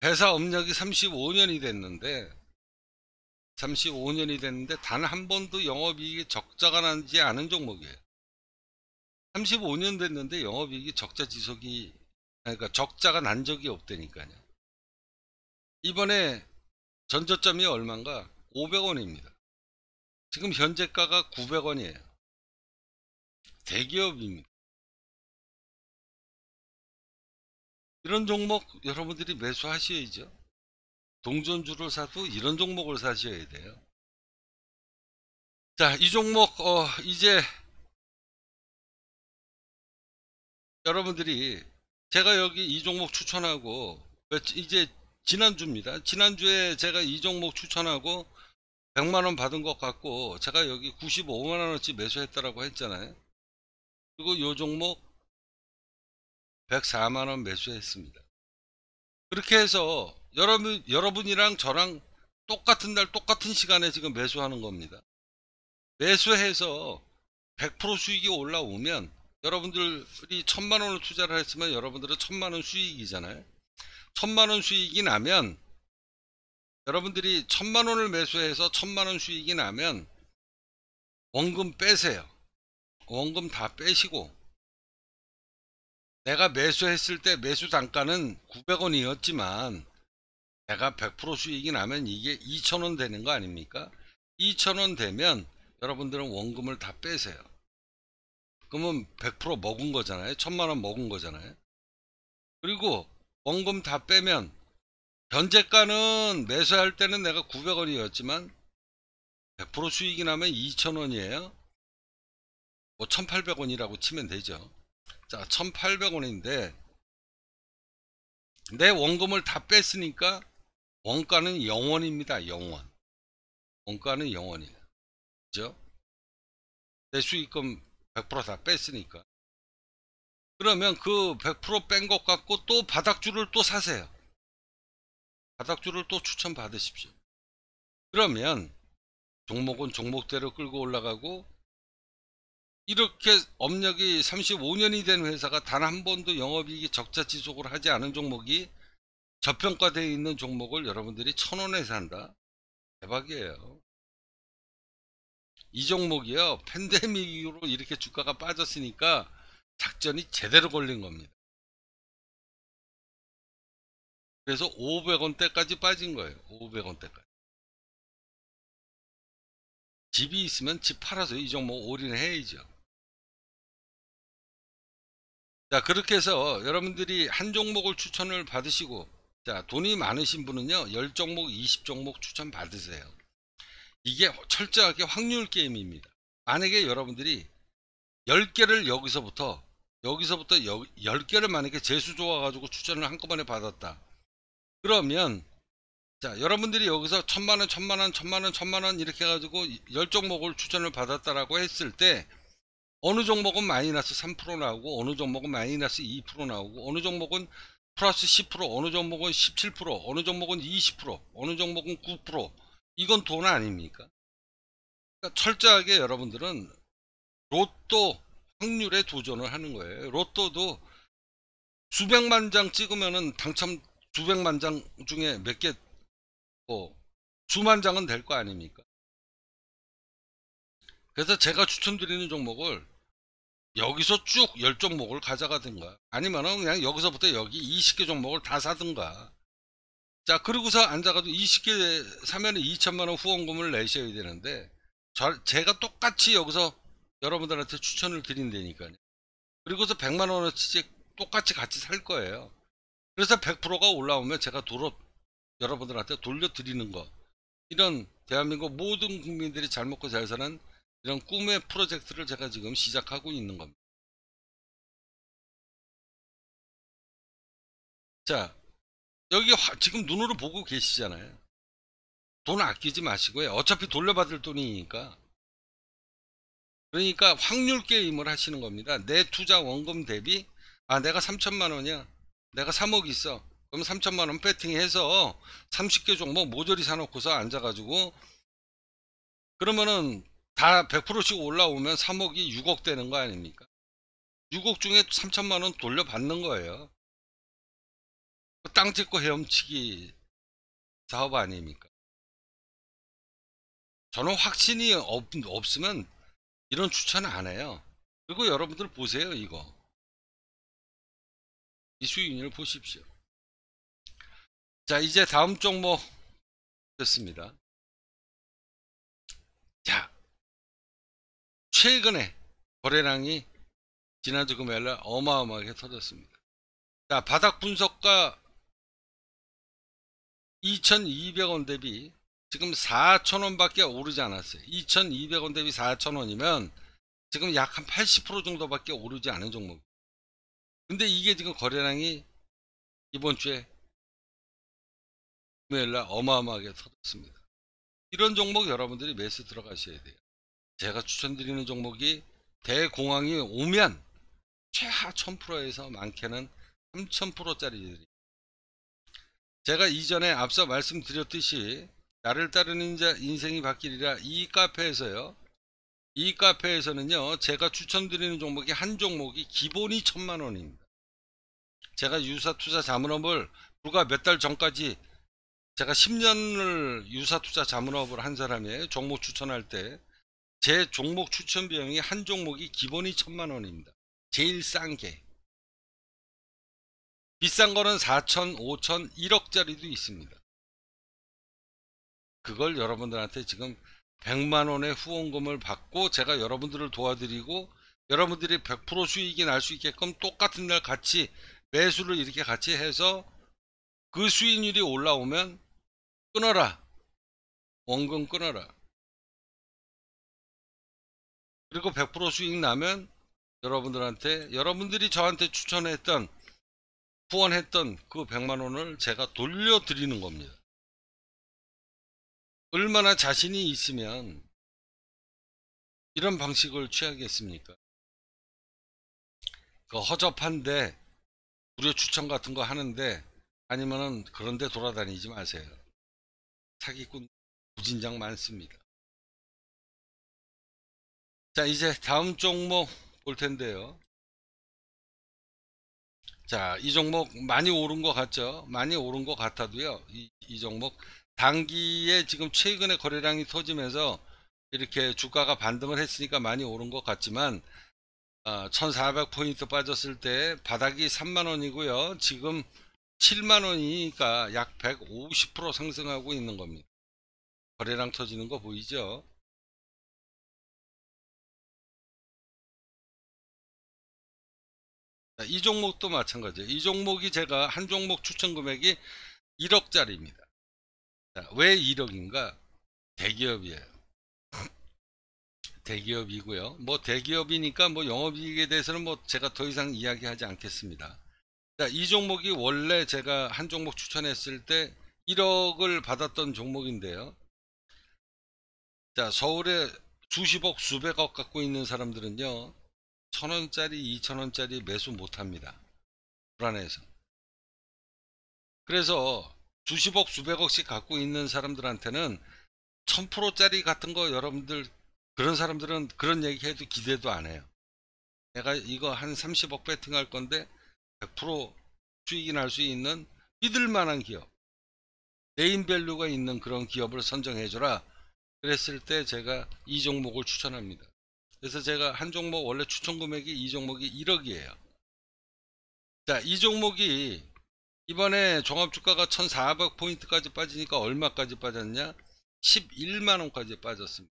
S1: 회사 업력이 35년이 됐는데 35년이 됐는데 단 한 번도 영업이익이 적자가 난지 않은 종목이에요. 35년 됐는데 영업이익이 적자 지속이 그러니까 적자가 난 적이 없다니까요. 이번에 전저점이 얼마인가?
S2: 500원입니다. 지금 현재가가 900원이에요. 대기업입니다. 이런 종목
S1: 여러분들이 매수하셔야죠. 동전주를 사도 이런 종목을 사셔야 돼요. 자, 이 종목 어, 이제 여러분들이 제가 여기 이 종목 추천하고 이제 지난주입니다. 지난주에 제가 이 종목 추천하고 100만원 받은 것 같고 제가 여기 95만원어치 매수했다라고 했잖아요 그리고 요 종목 104만원 매수했습니다 그렇게 해서 여러분, 여러분이랑 저랑 똑같은 날 똑같은 시간에 지금 매수하는 겁니다 매수해서 100% 수익이 올라오면 여러분들이 천만 원을 투자를 했으면 여러분들은 천만 원 수익이잖아요 천만 원 수익이 나면 여러분들이 천만 원을 매수해서 천만 원 수익이 나면 원금 빼세요. 원금 다 빼시고 내가 매수했을 때 매수 단가는 900원이었지만 내가 100% 수익이 나면 이게 2천원 되는 거 아닙니까? 2천원 되면 여러분들은 원금을 다 빼세요. 그러면 100% 먹은 거잖아요. 천만 원 먹은 거잖아요. 그리고 원금 다 빼면 현제가는 매수할 때는 내가 900원이었지만 100% 수익이 나면 2,000원이에요. 뭐 1,800원이라고 치면 되죠. 자, 1,800원인데 내 원금을 다 뺐으니까 원가는 0원입니다. 0원. 원가는 0원이에요. 그죠? 내 수익금 100%다 뺐으니까. 그러면 그 100%뺀 것 갖고 또 바닥줄을 또 사세요. 바닥주를 또 추천받으십시오. 그러면 종목은 종목대로 끌고 올라가고 이렇게 업력이 35년이 된 회사가 단 한 번도 영업이익이 적자 지속을 하지 않은 종목이 저평가되어 있는 종목을 여러분들이 천 원에 산다? 대박이에요. 이 종목이요. 팬데믹 이후로 이렇게 주가가
S2: 빠졌으니까 작전이 제대로 걸린 겁니다. 그래서 500원대까지 빠진 거예요. 500원대까지. 집이 있으면 집 팔아서 이 종목 올인해야죠.
S1: 자, 그렇게 해서 여러분들이 한 종목을 추천을 받으시고, 자, 돈이 많으신 분은요, 10종목, 20종목 추천 받으세요. 이게 철저하게 확률 게임입니다. 만약에 여러분들이 10개를 여기서부터, 여기서부터 10개를 만약에 재수 좋아가지고 추천을 한꺼번에 받았다. 그러면 자 여러분들이 여기서 천만원 천만원 천만원 천만원 이렇게 해가지고 열 종목을 추천을 받았다라고 했을 때 어느 종목은 마이너스 3% 나오고 어느 종목은 마이너스 2% 나오고 어느 종목은 플러스 10% 어느 종목은 17% 어느 종목은 20% 어느 종목은 9% 이건 돈 아닙니까 그러니까 철저하게 여러분들은 로또 확률에 도전을 하는 거예요 로또도 수백만 장 찍으면은 당첨 두백만장 중에 몇 개, 뭐, 수만 장은 될 거 아닙니까? 그래서 제가 추천드리는 종목을 여기서 쭉 10종목을 가져가든가 아니면은 그냥 여기서부터 여기 20개 종목을 다 사든가 자 그리고서 앉아가지고 20개 사면 2천만원 후원금을 내셔야 되는데 저, 제가 똑같이 여기서 여러분들한테 추천을 드린다니까요 그리고서 100만원어치 씩 똑같이 같이 살 거예요 그래서 100%가 올라오면 제가 도로 여러분들한테 돌려드리는 거 이런 대한민국 모든 국민들이 잘 먹고 잘 사는 이런 꿈의 프로젝트를 제가 지금 시작하고 있는 겁니다. 자, 여기 화, 지금 눈으로 보고 계시잖아요. 돈 아끼지 마시고요. 어차피 돌려받을 돈이니까. 그러니까 확률 게임을 하시는 겁니다. 내 투자 원금 대비, 아, 내가 3천만 원이야. 내가 3억 있어. 그럼 3천만 원 배팅해서 30개 종목 뭐 모조리 사놓고서 앉아가지고 그러면은 다 100%씩 올라오면 3억이 6억 되는 거 아닙니까? 6억 중에 3천만 원 돌려받는 거예요. 땅 짓고 헤엄치기 사업 아닙니까? 저는 확신이 없, 없으면 이런 추천 안 해요. 그리고 여러분들 보세요, 이거. 이수인을 보십시오.
S2: 자, 이제 다음 종목 뭐 됐습니다.
S1: 자, 최근에 거래량이 지난주 금요일 날 어마어마하게 터졌습니다. 자, 바닥 분석가 2,200원 대비 지금 4,000원 밖에 오르지 않았어요. 2,200원 대비 4,000원이면 지금 약 한 80% 정도밖에 오르지 않은 종목. 근데 이게 지금 거래량이 이번 주에 금요일날 어마어마하게 터졌습니다. 이런 종목 여러분들이 매수 들어가셔야 돼요. 제가 추천드리는 종목이 대공황이 오면 최하 1000%에서 많게는 3000%짜리들이 제가 이전에 앞서 말씀드렸듯이 나를 따르는 자 인생이 바뀌리라 이 카페에서요 이 카페에서는요 제가 추천드리는 종목이 한 종목이 기본이 천만 원입니다 제가 유사 투자 자문업을 불과 몇 달 전까지 제가 10년을 유사 투자 자문업을 한사람의 종목 추천할 때 제 종목 추천 비용이 한 종목이 기본이 천만 원입니다 제일 싼 게 비싼 거는 4천 5천 1억짜리도 있습니다 그걸 여러분들한테 지금 100만 원의 후원금을 받고 제가 여러분들을 도와드리고 여러분들이 100% 수익이 날 수 있게끔 똑같은 날 같이 매수를 이렇게 같이 해서 그 수익률이 올라오면 끊어라. 원금 끊어라. 그리고 100% 수익 나면 여러분들한테 여러분들이 저한테 추천했던 후원했던 그 100만 원을 제가 돌려드리는 겁니다. 얼마나 자신이 있으면 이런 방식을 취하겠습니까? 그 허접한데 무료 추천 같은 거 하는데 아니면은 그런데 돌아다니지 마세요. 사기꾼 부진장 많습니다. 자 이제 다음 종목 볼 텐데요. 자 이 종목 많이 오른 것 같죠? 많이 오른 것 같아도요. 이, 이 종목 단기에 지금 최근에 거래량이 터지면서 이렇게 주가가 반등을 했으니까 많이 오른 것 같지만 어, 아, 1400포인트 빠졌을 때 바닥이 3만원이고요 지금 7만원이니까 약 150% 상승하고 있는 겁니다 거래량 터지는 거
S2: 보이죠
S1: 이 종목도 마찬가지예요 이 종목이 제가 한 종목 추천 금액이 1억짜리입니다 자, 왜 1억인가? 대기업이에요. 대기업이고요. 뭐 대기업이니까 뭐 영업이익에 대해서는 뭐 제가 더 이상 이야기하지 않겠습니다. 자, 이 종목이 원래 제가 한 종목 추천했을 때 1억을 받았던 종목인데요. 자, 서울에 수십억, 수백억 갖고 있는 사람들은요, 천 원짜리, 이천 원짜리 매수 못 합니다. 불안해서. 그래서 수십억 수백억씩 갖고 있는 사람들한테는 1000%짜리 같은 거 여러분들 그런 사람들은 그런 얘기해도 기대도 안 해요. 내가 이거 한 30억 배팅할 건데 100% 수익이 날 수 있는 믿을 만한 기업 네임밸류가 있는 그런 기업을 선정해 줘라 그랬을 때 제가 이 종목을 추천합니다. 그래서 제가 한 종목 원래 추천 금액이 이 종목이 1억이에요. 자, 이 종목이 이번에 종합주가가 1400포인트까지 빠지니까 얼마까지 빠졌냐 11만원까지 빠졌습니다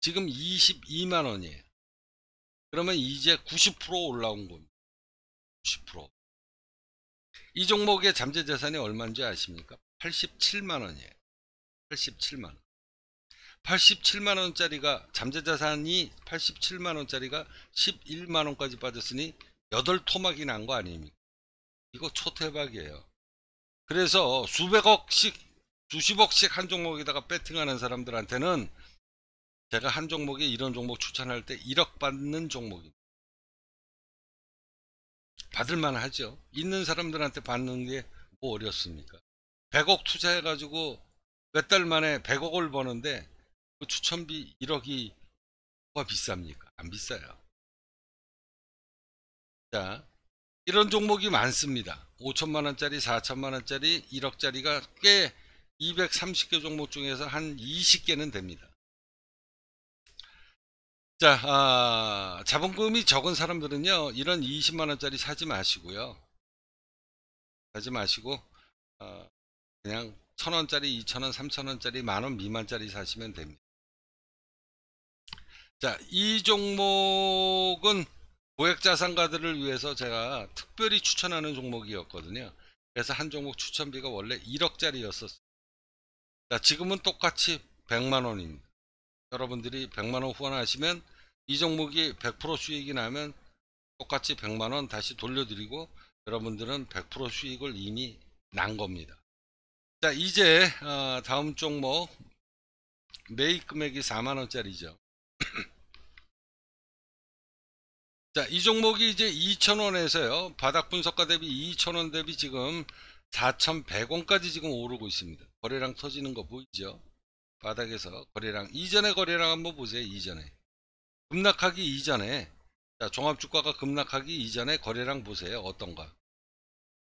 S1: 지금 22만원이에요 그러면 이제 90% 올라온 겁니다 90%이 종목의 잠재재산이 얼마인지 아십니까 87만원이에요 87만원 87만원짜리가 잠재자산이 87만원짜리가 11만원까지 빠졌으니 8토막이 난 거 아닙니까 이거 초대박이에요. 그래서 수백억씩, 수십억씩 한 종목에다가 배팅하는 사람들한테는 제가 한 종목에 이런 종목 추천할 때 1억 받는 종목입니다. 받을만 하죠. 있는 사람들한테 받는 게 뭐 어렵습니까? 100억 투자해가지고 몇 달 만에 100억을 버는데 그 추천비 1억이 뭐가 비쌉니까? 안 비싸요. 자, 이런 종목이 많습니다. 5천만원짜리, 4천만원짜리, 1억짜리가 꽤 230개 종목 중에서 한 20개는 됩니다. 자, 아, 자본금이 적은 사람들은요, 이런 20만원짜리 사지 마시고요. 사지 마시고, 아, 그냥 1 0 0 0원짜리2 0 0 0원3 0 0 0원짜리 만원 미만짜리 사시면 됩니다. 자, 이 종목은 고액자산가들을 위해서 제가 특별히 추천하는 종목이었거든요. 그래서 한 종목 추천비가 원래 1억짜리였었어요. 지금은 똑같이 100만원입니다. 여러분들이 100만원 후원하시면 이 종목이 100% 수익이 나면 똑같이 100만원 다시 돌려드리고 여러분들은 100% 수익을 이미 난 겁니다. 자 이제 어, 다음 종목 매입 금액이 4만원짜리죠. 자, 이 종목이 이제 2,000원에서요. 바닥 분석가 대비 2,000원 대비 지금 4,100원까지 지금 오르고 있습니다. 거래량 터지는 거 보이죠? 바닥에서 거래량 이전에 거래량 한번 보세요. 이전에 급락하기 이전에 자, 종합 주가가 급락하기 이전에 거래량 보세요. 어떤가?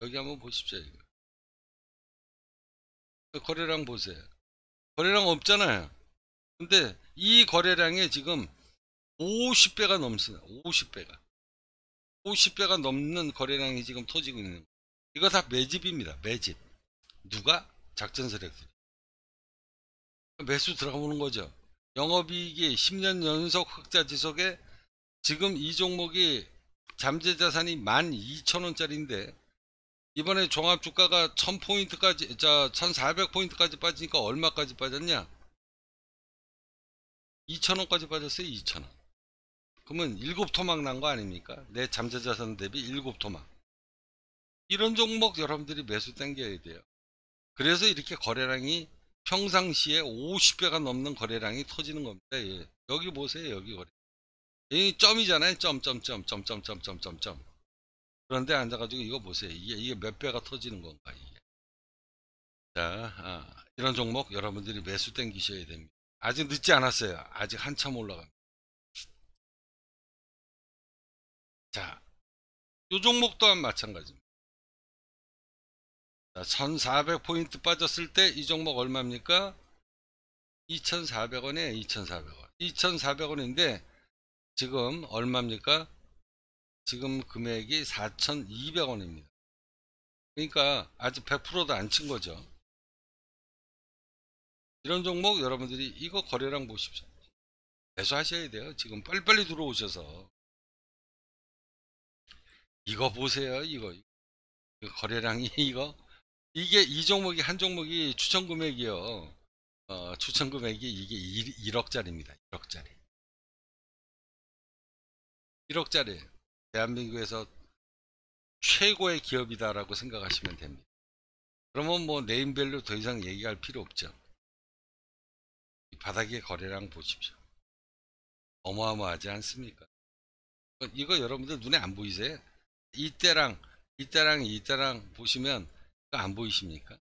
S1: 여기 한번 보십시오. 이거. 그 거래량 보세요. 거래량 없잖아요. 근데 이 거래량에 지금 50배가 넘습니다. 50배가. 50배가 넘는 거래량이 지금 터지고 있는 거예요. 이거 다 매집입니다. 매집. 누가? 작전 세력들. 매수 들어가보는 거죠. 영업이익이 10년 연속 흑자 지속에 지금 이 종목이 잠재 자산이 12,000원짜리인데 이번에 종합 주가가 1000포인트까지 자 1400포인트까지 빠지니까 얼마까지 빠졌냐? 2,000원까지 빠졌어요. 2,000원. 그러면 일곱 토막 난 거 아닙니까? 내 잠재자산 대비 일곱 토막. 이런 종목 여러분들이 매수 땡겨야 돼요. 그래서 이렇게 거래량이 평상시에 50배가 넘는 거래량이 터지는 겁니다. 예. 여기 보세요. 여기 거래. 이 점이잖아요. 점점점 점점점점점점. 그런데 앉아가지고 이거 보세요. 이게 이게 몇 배가 터지는 건가 이게. 자, 아, 이런 종목 여러분들이 매수 땡기셔야 됩니다. 아직
S2: 늦지 않았어요. 아직 한참 올라갑니다.
S1: 자, 이 종목 또한 마찬가지입니다. 1400포인트 빠졌을 때 이 종목 얼마입니까? 2400원에 2400원. 2400원인데 지금 얼마입니까? 지금 금액이 4200원입니다. 그러니까 아직 100%도 안 친 거죠. 이런 종목 여러분들이 이거 거래량 보십시오. 매수하셔야 돼요. 지금 빨리빨리 들어오셔서. 이거 보세요. 이거. 거래량이 이거. 이게 이 종목이 한 종목이 추천 금액이요. 어, 추천 금액이 이게 1, 억짜리입니다 1억짜리. 1억짜리. 대한민국에서 최고의 기업이다라고 생각하시면 됩니다. 그러면 뭐 네임밸류 더 이상 얘기할 필요 없죠. 바닥의 거래량 보십시오. 어마어마하지 않습니까? 이거 여러분들 눈에 안 보이세요? 이때랑 이때랑 이때랑 보시면 그 안 보이십니까?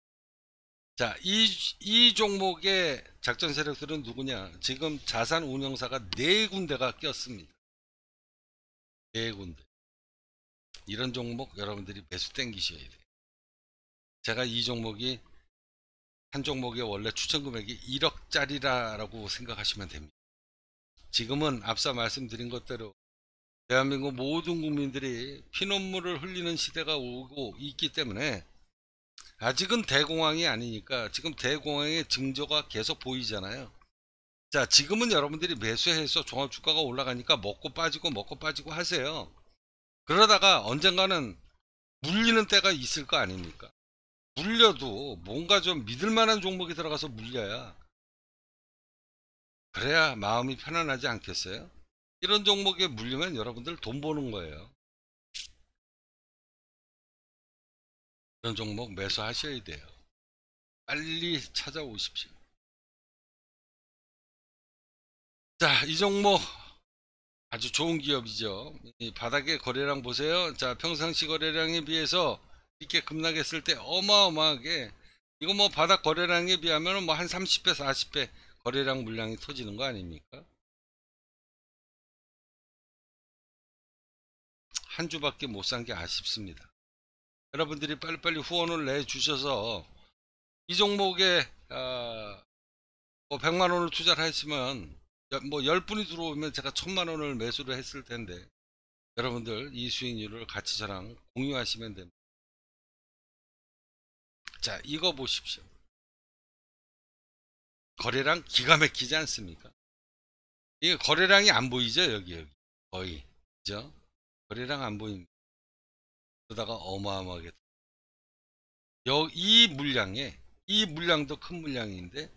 S1: 자, 이, 이 종목의 작전 세력들은 누구냐? 지금 자산 운영사가 네 군데가 꼈습니다. 네 군데. 이런 종목 여러분들이 매수 땡기셔야 돼요. 제가 이 종목이 한 종목의 원래 추천 금액이 1억짜리라고 생각하시면 됩니다. 지금은 앞서 말씀드린 것대로 대한민국 모든 국민들이 피눈물을 흘리는 시대가 오고 있기 때문에 아직은 대공황이 아니니까 지금 대공황의 증조가 계속 보이잖아요. 자 지금은 여러분들이 매수해서 종합주가가 올라가니까 먹고 빠지고 먹고 빠지고 하세요. 그러다가 언젠가는 물리는 때가 있을 거 아닙니까? 물려도 뭔가 좀 믿을 만한 종목이 들어가서 물려야 그래야 마음이 편안하지 않겠어요? 이런 종목에 물리면 여러분들 돈 버는 거예요. 이런 종목 매수하셔야
S2: 돼요. 빨리 찾아오십시오.
S1: 자, 이 종목 아주 좋은 기업이죠. 바닥의 거래량 보세요. 자, 평상시 거래량에 비해서 이렇게 급락했을 때 어마어마하게 이거 뭐 바닥 거래량에 비하면 뭐 한 30배, 40배 거래량 물량이
S2: 터지는 거 아닙니까?
S1: 한 주밖에 못 산 게 아쉽습니다. 여러분들이 빨리빨리 후원을 내주셔서 이 종목에 어, 뭐 100만 원을 투자를 했으면 뭐 10분이 들어오면 제가 1000만 원을 매수를 했을 텐데 여러분들 이 수익률을 같이 저랑 공유하시면 됩니다.
S2: 자 이거 보십시오. 거래량 기가 막히지 않습니까? 이게 거래량이 안 보이죠 여기 여기 거의 그죠?
S1: 거래량 안 보입니다. 그러다가 어마어마하게 여이 물량에 이 물량도 큰 물량인데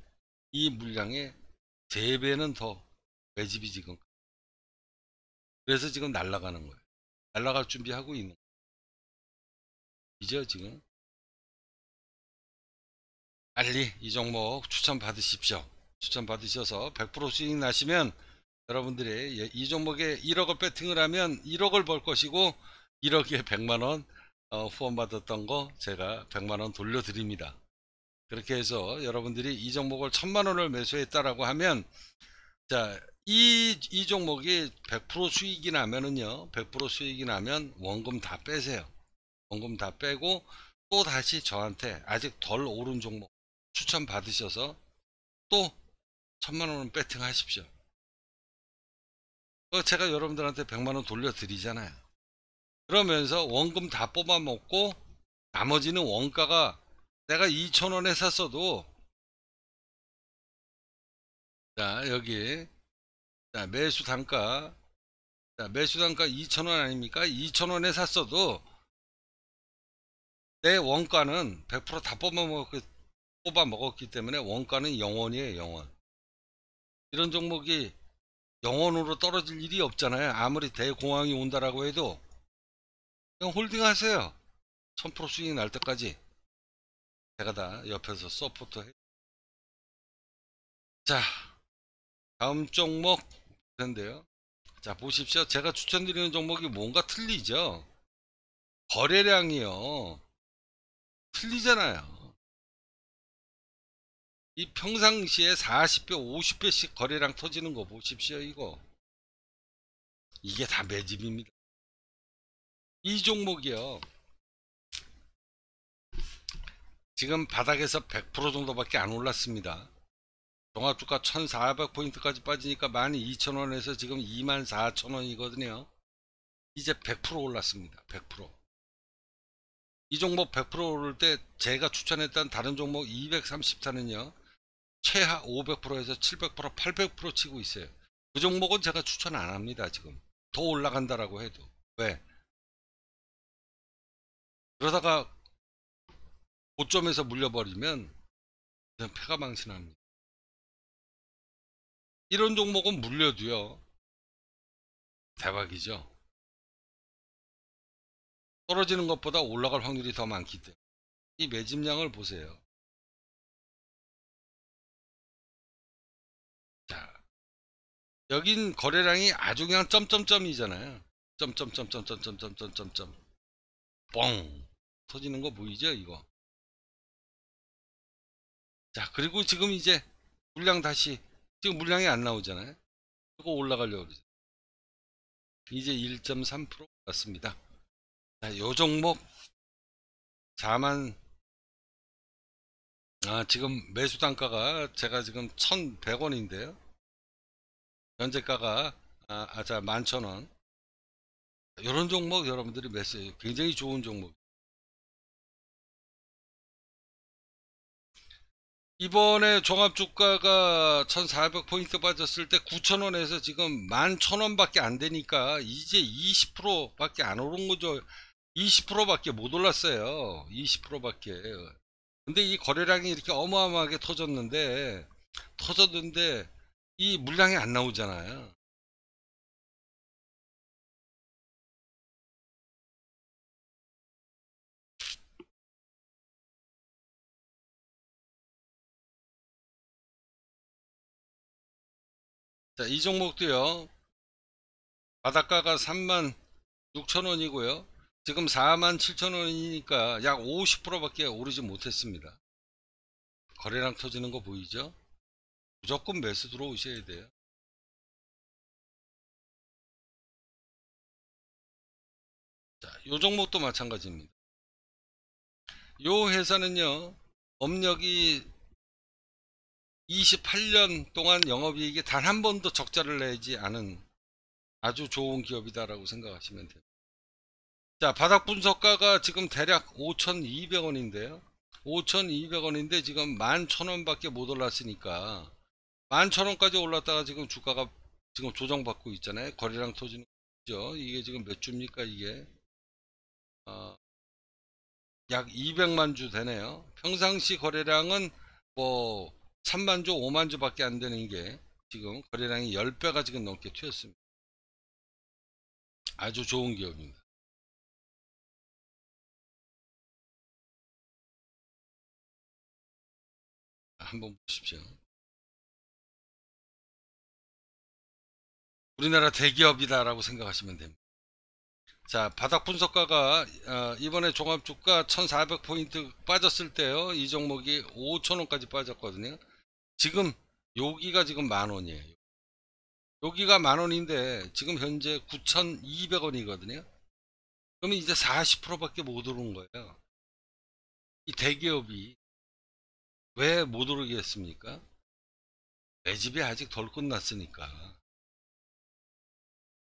S1: 이 물량의 3배는 더 매집이 지금 그래서 지금 날라가는 거예요.
S2: 날라갈 준비하고 있는 거예요. 이죠 지금
S1: 빨리 이 종목 추천 받으십시오. 추천 받으셔서 100% 수익 나시면 여러분들이 예, 이 종목에 1억을 배팅을 하면 1억을 벌 것이고 1억에 100만원 어, 후원받았던 거 제가 100만원 돌려드립니다. 그렇게 해서 여러분들이 이 종목을 1000만원을 매수했다라고 하면 자, 이, 이 종목이 100% 수익이 나면은요, 100% 수익이 나면 원금 다 빼세요. 원금 다 빼고 또 다시 저한테 아직 덜 오른 종목 추천 받으셔서 또1 0 0 0만 원은 배팅하십시오. 어, 제가 여러분들한테 100만원 돌려드리잖아요. 그러면서 원금 다 뽑아먹고 나머지는 원가가 내가 2천원에 샀어도 자 여기 자 매수 단가 자 매수 단가 2천원 아닙니까? 2천원에 샀어도 내 원가는 100%다 뽑아먹었기, 뽑아먹었기 때문에 원가는 0원이에요0원 이런 종목이 영원으로 떨어질 일이 없잖아요. 아무리 대공황이 온다라고 해도 그냥 홀딩 하세요. 1000% 수익 이날 때까지 제가 다 옆에서 서포트 해. 자, 다음 종목 텐데요. 자, 보십시오. 제가 추천드리는 종목이 뭔가 틀리죠. 거래량이요. 틀리잖아요.
S2: 이 평상시에 40배 50배씩 거래량 터지는 거 보십시오 이거 이게 다 매집입니다
S1: 이 종목이요 지금 바닥에서 100% 정도밖에 안 올랐습니다 종합주가 1400포인트까지 빠지니까 12,000원에서 지금 24,000원이거든요 이제 100% 올랐습니다 100%이 종목 100% 오를 때 제가 추천했던 다른 종목 234는요 최하 500%에서 700% 800% 치고 있어요. 그 종목은 제가 추천 안 합니다. 지금 더 올라간다라고 해도 왜? 그러다가 고점에서
S2: 물려버리면 그냥 폐가 망신합니다. 이런 종목은 물려도요. 대박이죠. 떨어지는 것보다 올라갈 확률이 더 많기 때문에 이 매집량을 보세요.
S1: 여긴 거래량이 아주 그냥 점점점이잖아요. 점점점점점점점점점점 뻥 터지는 거 보이죠 이거
S2: 자 그리고 지금 이제 물량 다시 지금 물량이 안 나오잖아요 그거 올라가려고 그러죠 이제 1.3%
S1: 맞습니다 자요 종목 4만 아 지금 매수 단가가 제가 지금 1100원인데요 현재가가 아, 아, 자, 11,000원. 이런 종목 여러분들이 매수 굉장히 좋은 종목. 이번에 종합 주가가 1,400포인트 빠졌을 때 9,000원에서 지금 11,000원밖에 안 되니까 이제 20%밖에 안 오른 거죠. 20%밖에 못 올랐어요. 20%밖에. 근데 이 거래량이 이렇게 어마어마하게 터졌는데 터졌는데 이
S2: 물량이 안 나오잖아요.
S1: 자, 이 종목도요. 바닷가가 3만 6천원이고요. 지금 4만 7천원이니까 약 50%밖에 오르지 못했습니다. 거래량 터지는 거 보이죠? 무조건 매수 들어오셔야 돼요. 자, 요 종목도 마찬가지입니다. 요 회사는요, 업력이 28년 동안 영업이익이 단 한 번도 적자를 내지 않은 아주 좋은 기업이다라고 생각하시면 돼요. 자, 바닥 분석가가 지금 대략 5,200원인데요. 5,200원인데 지금 11,000원밖에 못 올랐으니까 1 1 0 0 0원까지 올랐다가 지금 주가가 지금 조정받고 있잖아요. 거래량 터지는 거죠. 이게 지금 몇 주입니까? 이게 어, 약 200만 주 되네요. 평상시 거래량은 뭐 3만 주, 5만 주밖에 안 되는 게 지금 거래량이 10배가 지금 넘게 튀었습니다. 아주 좋은 기업입니다.
S2: 한번 보십시오.
S1: 우리나라 대기업이다라고 생각하시면 됩니다. 자 바닥 분석가가 어, 이번에 종합주가 1400포인트 빠졌을 때요 이 종목이 5천원까지 빠졌거든요 지금 여기가 지금 만원이에요 여기가 만원인데 지금 현재 9200원이거든요 그러면 이제 40% 밖에 못 오른 거예요 이 대기업이 왜 못 오르겠습니까 매집이 아직 덜 끝났으니까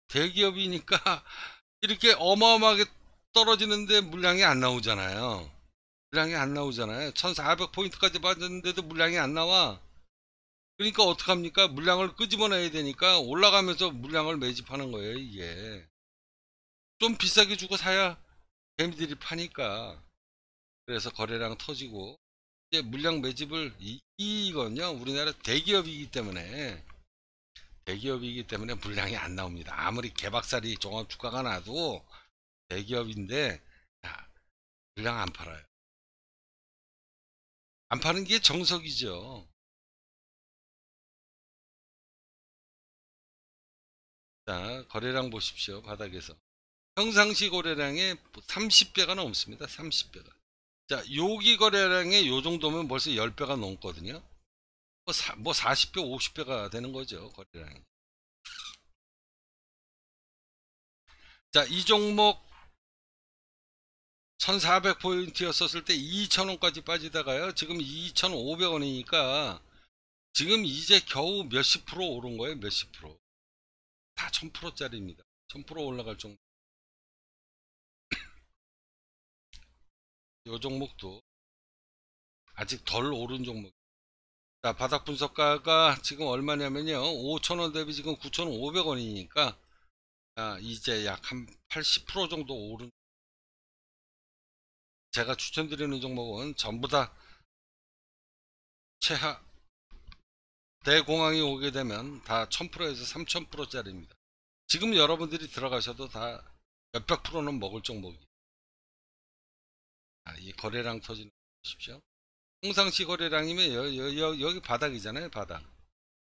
S1: 대기업이니까 이렇게 어마어마하게 떨어지는데 물량이 안 나오잖아요. 물량이 안 나오잖아요. 1400포인트까지 빠졌는데도 물량이 안 나와. 그러니까 어떡합니까? 물량을 끄집어내야 되니까 올라가면서 물량을 매집하는 거예요, 이게. 좀 비싸게 주고 사야 개미들이 파니까. 그래서 거래량 터지고. 이제 물량 매집을, 이, 이건요, 우리나라 대기업이기 때문에 대기업이기 때문에 물량이 안 나옵니다. 아무리 개박살이 종합 주가가 나도 대기업인데 야, 물량 안 팔아요.
S2: 안 파는 게 정석이죠.
S1: 자, 거래량 보십시오. 바닥에서. 평상시 거래량의 30배가 넘습니다. 30배가. 자, 요기 거래량의 요 정도면 벌써 10배가 넘거든요. 뭐, 사, 뭐 40배, 50배가 되는 거죠. 거래량이. 자, 이 종목 1400포인트였었을 때 2000원까지 빠지다가요. 지금 2500원이니까 지금 이제 겨우 몇십 프로 오른 거예요. 몇십 프로. 다 1000%짜리입니다. 1000% 올라갈 정도.
S2: 요 종목도
S1: 아직 덜 오른 종목. 자, 바닥 분석가가 지금 얼마냐면요. 5천원 대비 지금 9,500원이니까 아, 이제 약 한 80% 정도 오른 제가 추천드리는 종목은 전부 다 최하 대공황이 오게 되면 다 1000%에서 3000% 짜리입니다 지금 여러분들이 들어가셔도 다 몇백 프로는 먹을 종목이에요 아, 이 거래량 터지는 보십시오 평상시 거래량이면 여, 여, 여, 여기 바닥이잖아요 바닥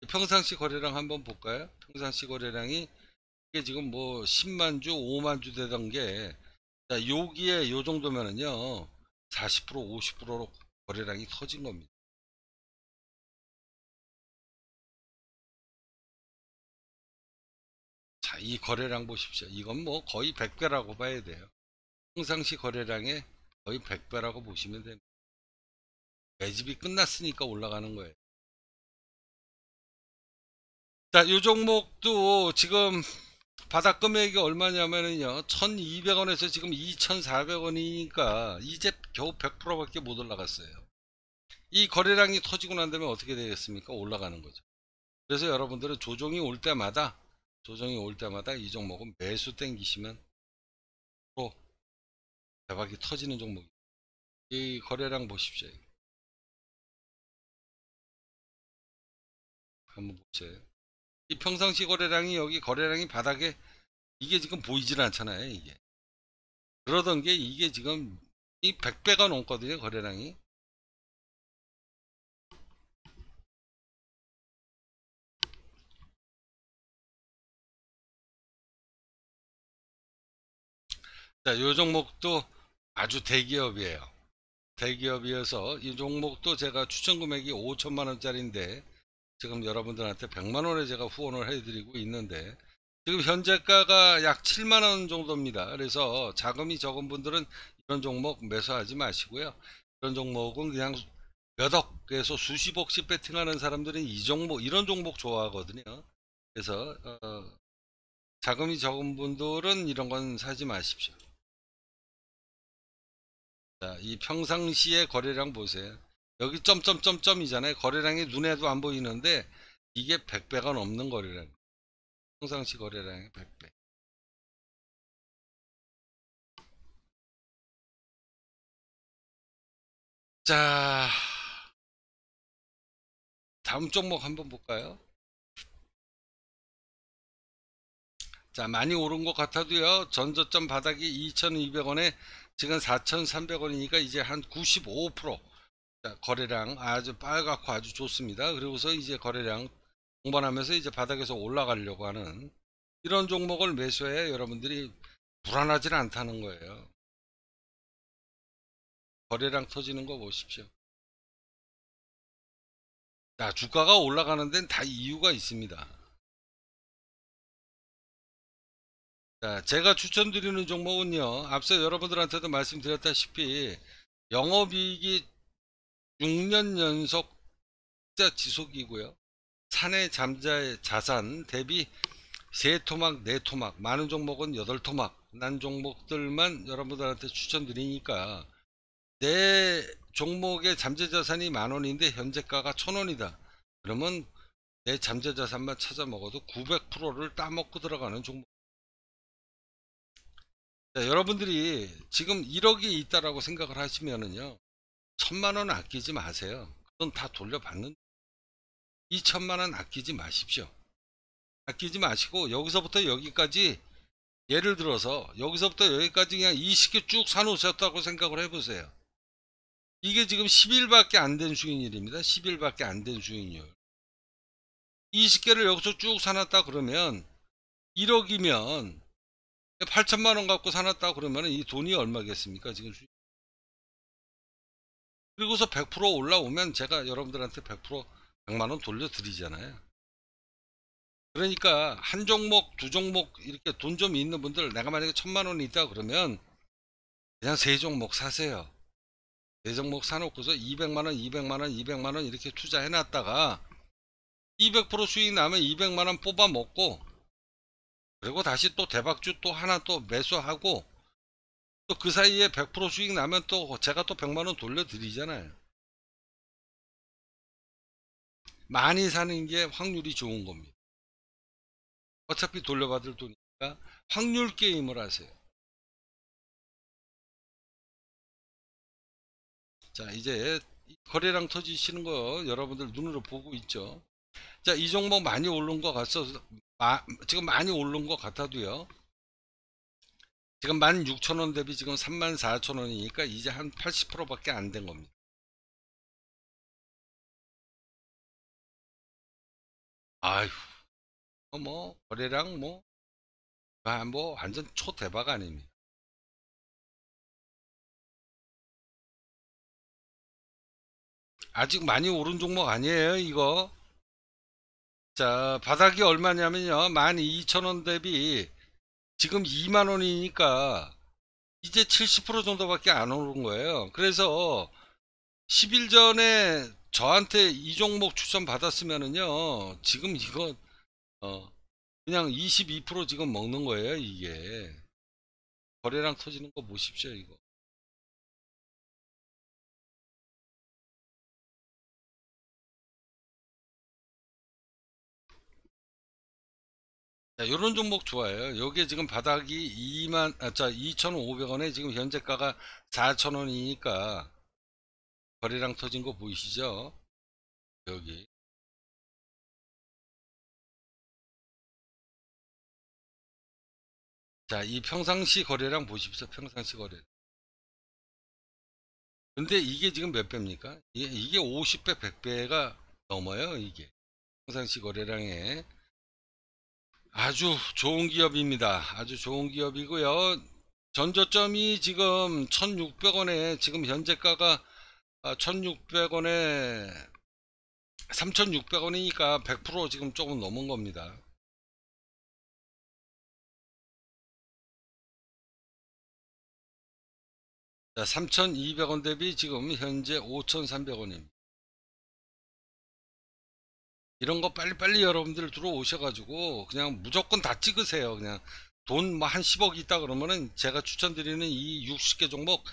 S1: 평상시 거래량 한번 볼까요 평상시 거래량이 이게 지금 뭐 10만 주 5만 주 되던 게 여기에 요 정도면은요 40% 50%로
S2: 거래량이 터진 겁니다
S1: 자, 이 거래량 보십시오. 이건 뭐 거의 100배라고 봐야 돼요. 평상시 거래량의 거의 100배라고 보시면 됩니다. 매집이 끝났으니까 올라가는 거예요. 자, 이 종목도 지금 바닥 금액이 얼마냐면요. 1200원에서 지금 2400원이니까 이제 겨우 100%밖에 못 올라갔어요. 이 거래량이 터지고 난 다음에 어떻게 되겠습니까? 올라가는 거죠. 그래서 여러분들은 조정이 올 때마다 조정이 올 때마다 이 종목은 매수 땡기시면 또 대박이 터지는 종목이 에요이 거래량 보십시오. 한번 보세요. 이 평상시 거래량이 여기 거래량이 바닥에 이게 지금 보이질 않잖아요. 이게 그러던 게 이게 지금 이 100배가 넘거든요. 거래량이. 자, 요 종목도 아주 대기업이에요. 대기업이어서 이 종목도 제가 추천 금액이 5천만 원짜리인데 지금 여러분들한테 100만 원에 제가 후원을 해드리고 있는데 지금 현재가가 약 7만 원 정도입니다. 그래서 자금이 적은 분들은 이런 종목 매수하지 마시고요. 이런 종목은 그냥 몇 억에서 수십억씩 베팅하는 사람들은 이 종목 이런 종목 좋아하거든요. 그래서 어, 자금이 적은 분들은 이런 건 사지 마십시오. 자, 이 평상시의 거래량 보세요. 여기 점점점점이잖아요. 거래량이 눈에도 안 보이는데 이게 100배가 넘는 거래량. 평상시 거래량이 100배.
S2: 자, 다음 종목 한번 볼까요?
S1: 자, 많이 오른 것 같아도요. 전저점 바닥이 2,200원에 지금 4,300원이니까 이제 한95% 거래량 아주 빨갛고 아주 좋습니다. 그리고서 이제 거래량 공반하면서 이제 바닥에서 올라가려고 하는 이런 종목을 매수해 여러분들이 불안하지는 않다는 거예요. 거래량 터지는 거 보십시오.
S2: 자, 주가가 올라가는 데는 다 이유가 있습니다.
S1: 자, 제가 추천드리는 종목은요. 앞서 여러분들한테도 말씀드렸다시피 영업이익이 6년 연속 투자 지속이고요. 사내 잠자의 자산 대비 3토막4토막 많은 종목은 8 토막난 종목들만 여러분들한테 추천드리니까 내 종목의 잠재자산이 만원인데 현재가가 천원이다. 그러면 내 잠재자산만 찾아 먹어도 900%를 따먹고 들어가는 종목 자, 여러분들이 지금 1억이 있다라고 생각을 하시면은요 천만 원 아끼지 마세요. 그건 다 돌려받는 2천만 원 아끼지 마십시오. 아끼지 마시고 여기서부터 여기까지 예를 들어서 여기서부터 여기까지 그냥 20개 쭉 사놓으셨다고 생각을 해보세요. 이게 지금 10일밖에 안 된 수익률입니다. 10일밖에 안 된 수익률. 20개를 여기서 쭉 사놨다 그러면 1억이면 8천만 원 갖고 사놨다 그러면 이 돈이 얼마겠습니까? 지금 수익. 그리고서 100% 올라오면 제가 여러분들한테 100% 100만원 돌려드리잖아요. 그러니까 한 종목, 두 종목 이렇게 돈 좀 있는 분들 내가 만약에 천만원 있다 그러면 그냥 세 종목 사세요. 세 종목 사놓고서 200만원, 200만원, 200만원 이렇게 투자해놨다가 200% 수익 나면 200만원 뽑아먹고 그리고 다시 또 대박주 또 하나 또 매수하고 또그 사이에 100% 수익 나면 또 제가 또 100만원 돌려드리잖아요. 많이 사는 게 확률이 좋은 겁니다.
S2: 어차피 돌려받을 돈이니까 확률 게임을 하세요. 자, 이제
S1: 거래량 터지시는 거 여러분들 눈으로 보고 있죠. 자, 이 종목 많이 오른 것 같아서, 마, 지금 많이 오른 것 같아도요. 지금 16,000원 대비 지금 34,000원이니까 이제 한 80%밖에 안 된 겁니다.
S2: 아휴, 어, 뭐, 거래량 뭐, 아, 뭐, 완전 초대박 아닙니다.
S1: 아직 많이 오른 종목 아니에요, 이거. 자, 바닥이 얼마냐면요. 12,000원 대비 지금 2만 원이니까 이제 70% 정도밖에 안 오른 거예요. 그래서 10일 전에 저한테 이 종목 추천 받았으면은요. 지금 이거 어 그냥 22% 지금 먹는 거예요, 이게. 거래량
S2: 터지는 거 보십시오, 이거.
S1: 자, 네, 요런 종목 좋아요. 요게 지금 바닥이 2만, 아, 자, 2,500원에 지금 현재가가 4,000원이니까 거래량 터진
S2: 거 보이시죠? 여기. 자, 이 평상시 거래량
S1: 보십시오. 평상시 거래. 근데 이게 지금 몇 배입니까? 이게 50배, 100배가 넘어요. 이게. 평상시 거래량에. 아주 좋은 기업입니다. 아주 좋은 기업이고요. 전저점이 지금 1600원에 지금 현재가가 1600원에 3600원이니까 100% 지금 조금 넘은 겁니다.
S2: 자, 3200원 대비 지금 현재 5300원입니다.
S1: 이런 거 빨리빨리 여러분들 들어오셔가지고 그냥 무조건 다 찍으세요. 그냥 돈 뭐 한 10억 있다 그러면은 제가 추천드리는 이 60개 종목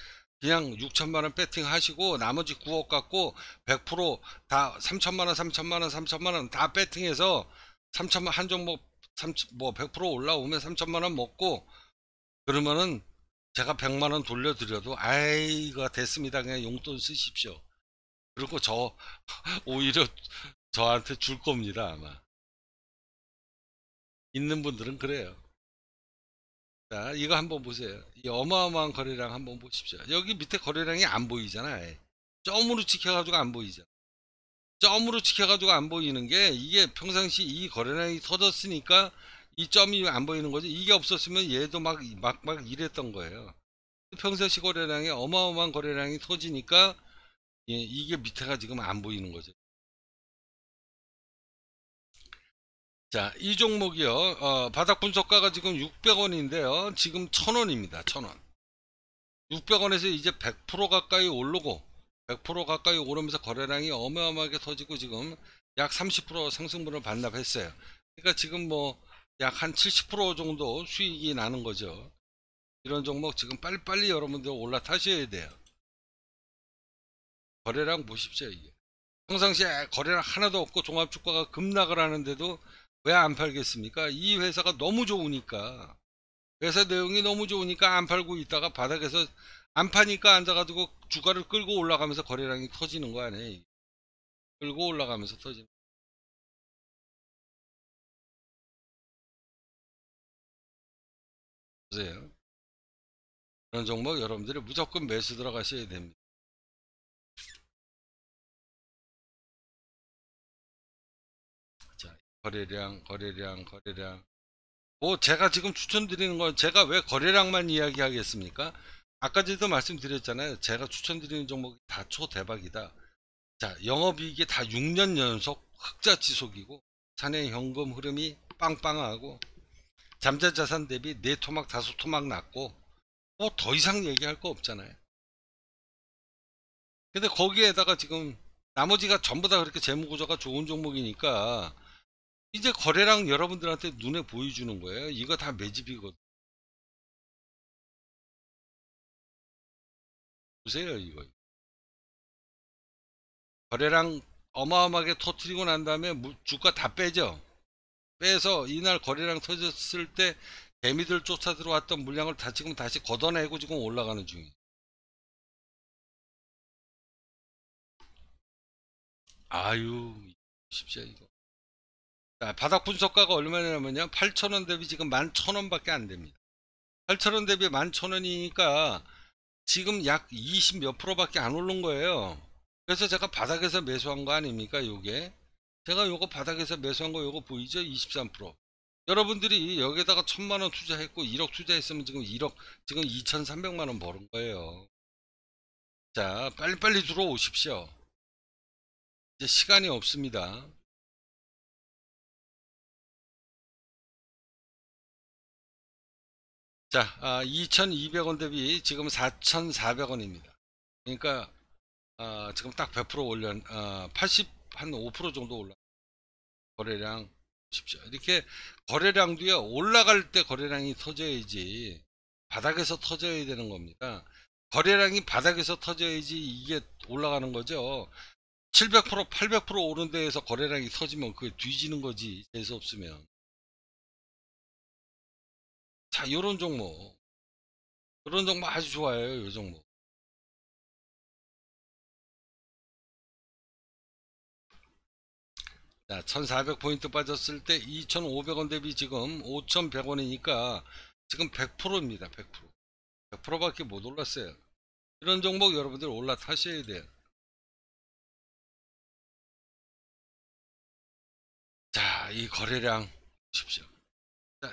S1: 그냥 6천만 원 배팅 하시고 나머지 9억 갖고 100%다 3천만 원, 3천만 원, 3천만 원다 배팅해서 3천만 한 종목 3뭐1 0 0 올라오면 3천만 원 먹고 그러면은 제가 100만 원 돌려드려도 아이가 됐습니다. 그냥 용돈 쓰십시오. 그리고 저 오히려 저한테 줄 겁니다, 아마. 있는 분들은 그래요. 자, 이거 한번 보세요. 이 어마어마한 거래량 한번 보십시오. 여기 밑에 거래량이 안 보이잖아요. 점으로 지켜가지고 안 보이죠. 점으로 지켜가지고 안 보이는 게 이게 평상시 이 거래량이 터졌으니까 이 점이 안 보이는 거죠. 이게 없었으면 얘도 막, 막, 막 이랬던 거예요. 평상시 거래량이 어마어마한 거래량이 터지니까 예, 이게 밑에가 지금 안 보이는 거죠. 자, 이 종목이요. 어, 바닥 분석가가 지금 600원인데요. 지금 1000원입니다. 1000원. 600원에서 이제 100% 가까이 오르고 100% 가까이 오르면서 거래량이 어마어마하게 터지고 지금 약 30% 상승분을 반납했어요. 그러니까 지금 뭐 약 한 70% 정도 수익이 나는 거죠. 이런 종목 지금 빨리빨리 여러분들 올라타셔야 돼요. 거래량 보십시오, 이게. 평상시에 거래량 하나도 없고 종합주가가 급락을 하는데도 왜안 팔겠습니까? 이 회사가 너무 좋으니까 회사 내용이 너무 좋으니까 안 팔고 있다가 바닥에서 안 파니까 앉아가지고 주가를 끌고 올라가면서 거래량이 터지는 거 아니에요? 끌고 올라가면서 터지는
S2: 보세요. 그런 종목 여러분들이 무조건 매수 들어가셔야 됩니다. 거래량,
S1: 거래량, 거래량. 뭐 제가 지금 추천드리는 건 제가 왜 거래량만 이야기하겠습니까? 아까 전에도 말씀드렸잖아요. 제가 추천드리는 종목이 다 초대박이다. 자, 영업이익이 다 6년 연속 흑자 지속이고 사내 현금 흐름이 빵빵하고 잠자자산 대비 네 토막 다섯 토막 났고 뭐 더 이상 얘기할 거 없잖아요. 근데 거기에다가 지금 나머지가 전부 다 그렇게 재무구조가 좋은 종목이니까 이제 거래량 여러분들한테 눈에 보여주는 거예요. 이거 다 매집이거든. 보세요, 이거. 거래량 어마어마하게 터트리고 난 다음에 주가 다 빼죠. 빼서 이날 거래량 터졌을 때 개미들 쫓아 들어왔던 물량을 다 지금 다시 걷어내고 지금 올라가는 중이에요. 아유, 십시지 이거. 아, 바닥 분석가가 얼마냐면요. 8,000원 대비 지금 11,000원밖에 안 됩니다. 8,000원 대비 11,000원이니까 지금 약 20 몇 프로밖에 안 오른 거예요. 그래서 제가 바닥에서 매수한 거 아닙니까? 요게. 제가 요거 바닥에서 매수한 거 요거 보이죠? 23%. 여러분들이 여기에다가 천만 원 투자했고 1억 투자했으면 지금 1억 지금 2,300만 원 버는 거예요. 자, 빨리빨리 들어오십시오.
S2: 이제 시간이 없습니다. 자, 2200원
S1: 아, 대비 지금 4400원입니다. 그러니까 아, 지금 딱 100% 올려 80 한5% 아, 정도 올라 거래량 쉽죠. 이렇게 거래량 뒤에 올라갈 때 거래량이 터져야지 바닥에서 터져야 되는 겁니다. 거래량이 바닥에서 터져야지 이게 올라가는 거죠. 700% 800% 오른 데에서 거래량이 터지면 그게 뒤지는 거지 재수 없으면.
S2: 자, 이런 종목. 이런 종목 아주 좋아요, 이 종목.
S1: 자, 1400포인트 빠졌을 때 2500원 대비 지금 5100원이니까 지금 100%입니다, 100%. 100%밖에 못 올랐어요. 이런 종목 여러분들 올라타셔야 돼요.
S2: 자, 이 거래량
S1: 보십시오.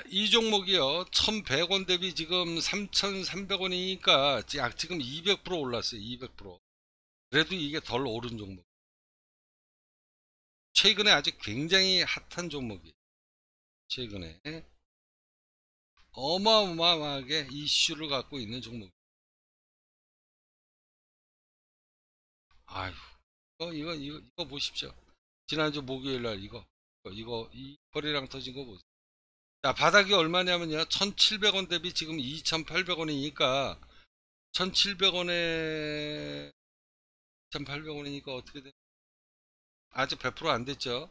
S1: 이 종목이요. 1100원 대비 지금 3300원이니까 약 아, 지금 200% 올랐어요. 200%. 그래도 이게 덜 오른 종목. 최근에 아직 굉장히 핫한 종목이에요.
S2: 최근에 어마어마하게 이슈를 갖고 있는 종목. 아휴
S1: 이거 이거 이거, 이거 보십시오. 지난주 목요일 날 이거 이거 이 거리랑 터진 거 보세요. 자, 바닥이 얼마냐면요. 1,700원 대비 지금 2,800원이니까 1,700원에 2,800원이니까 어떻게
S2: 돼? 아직 100%안 됐죠.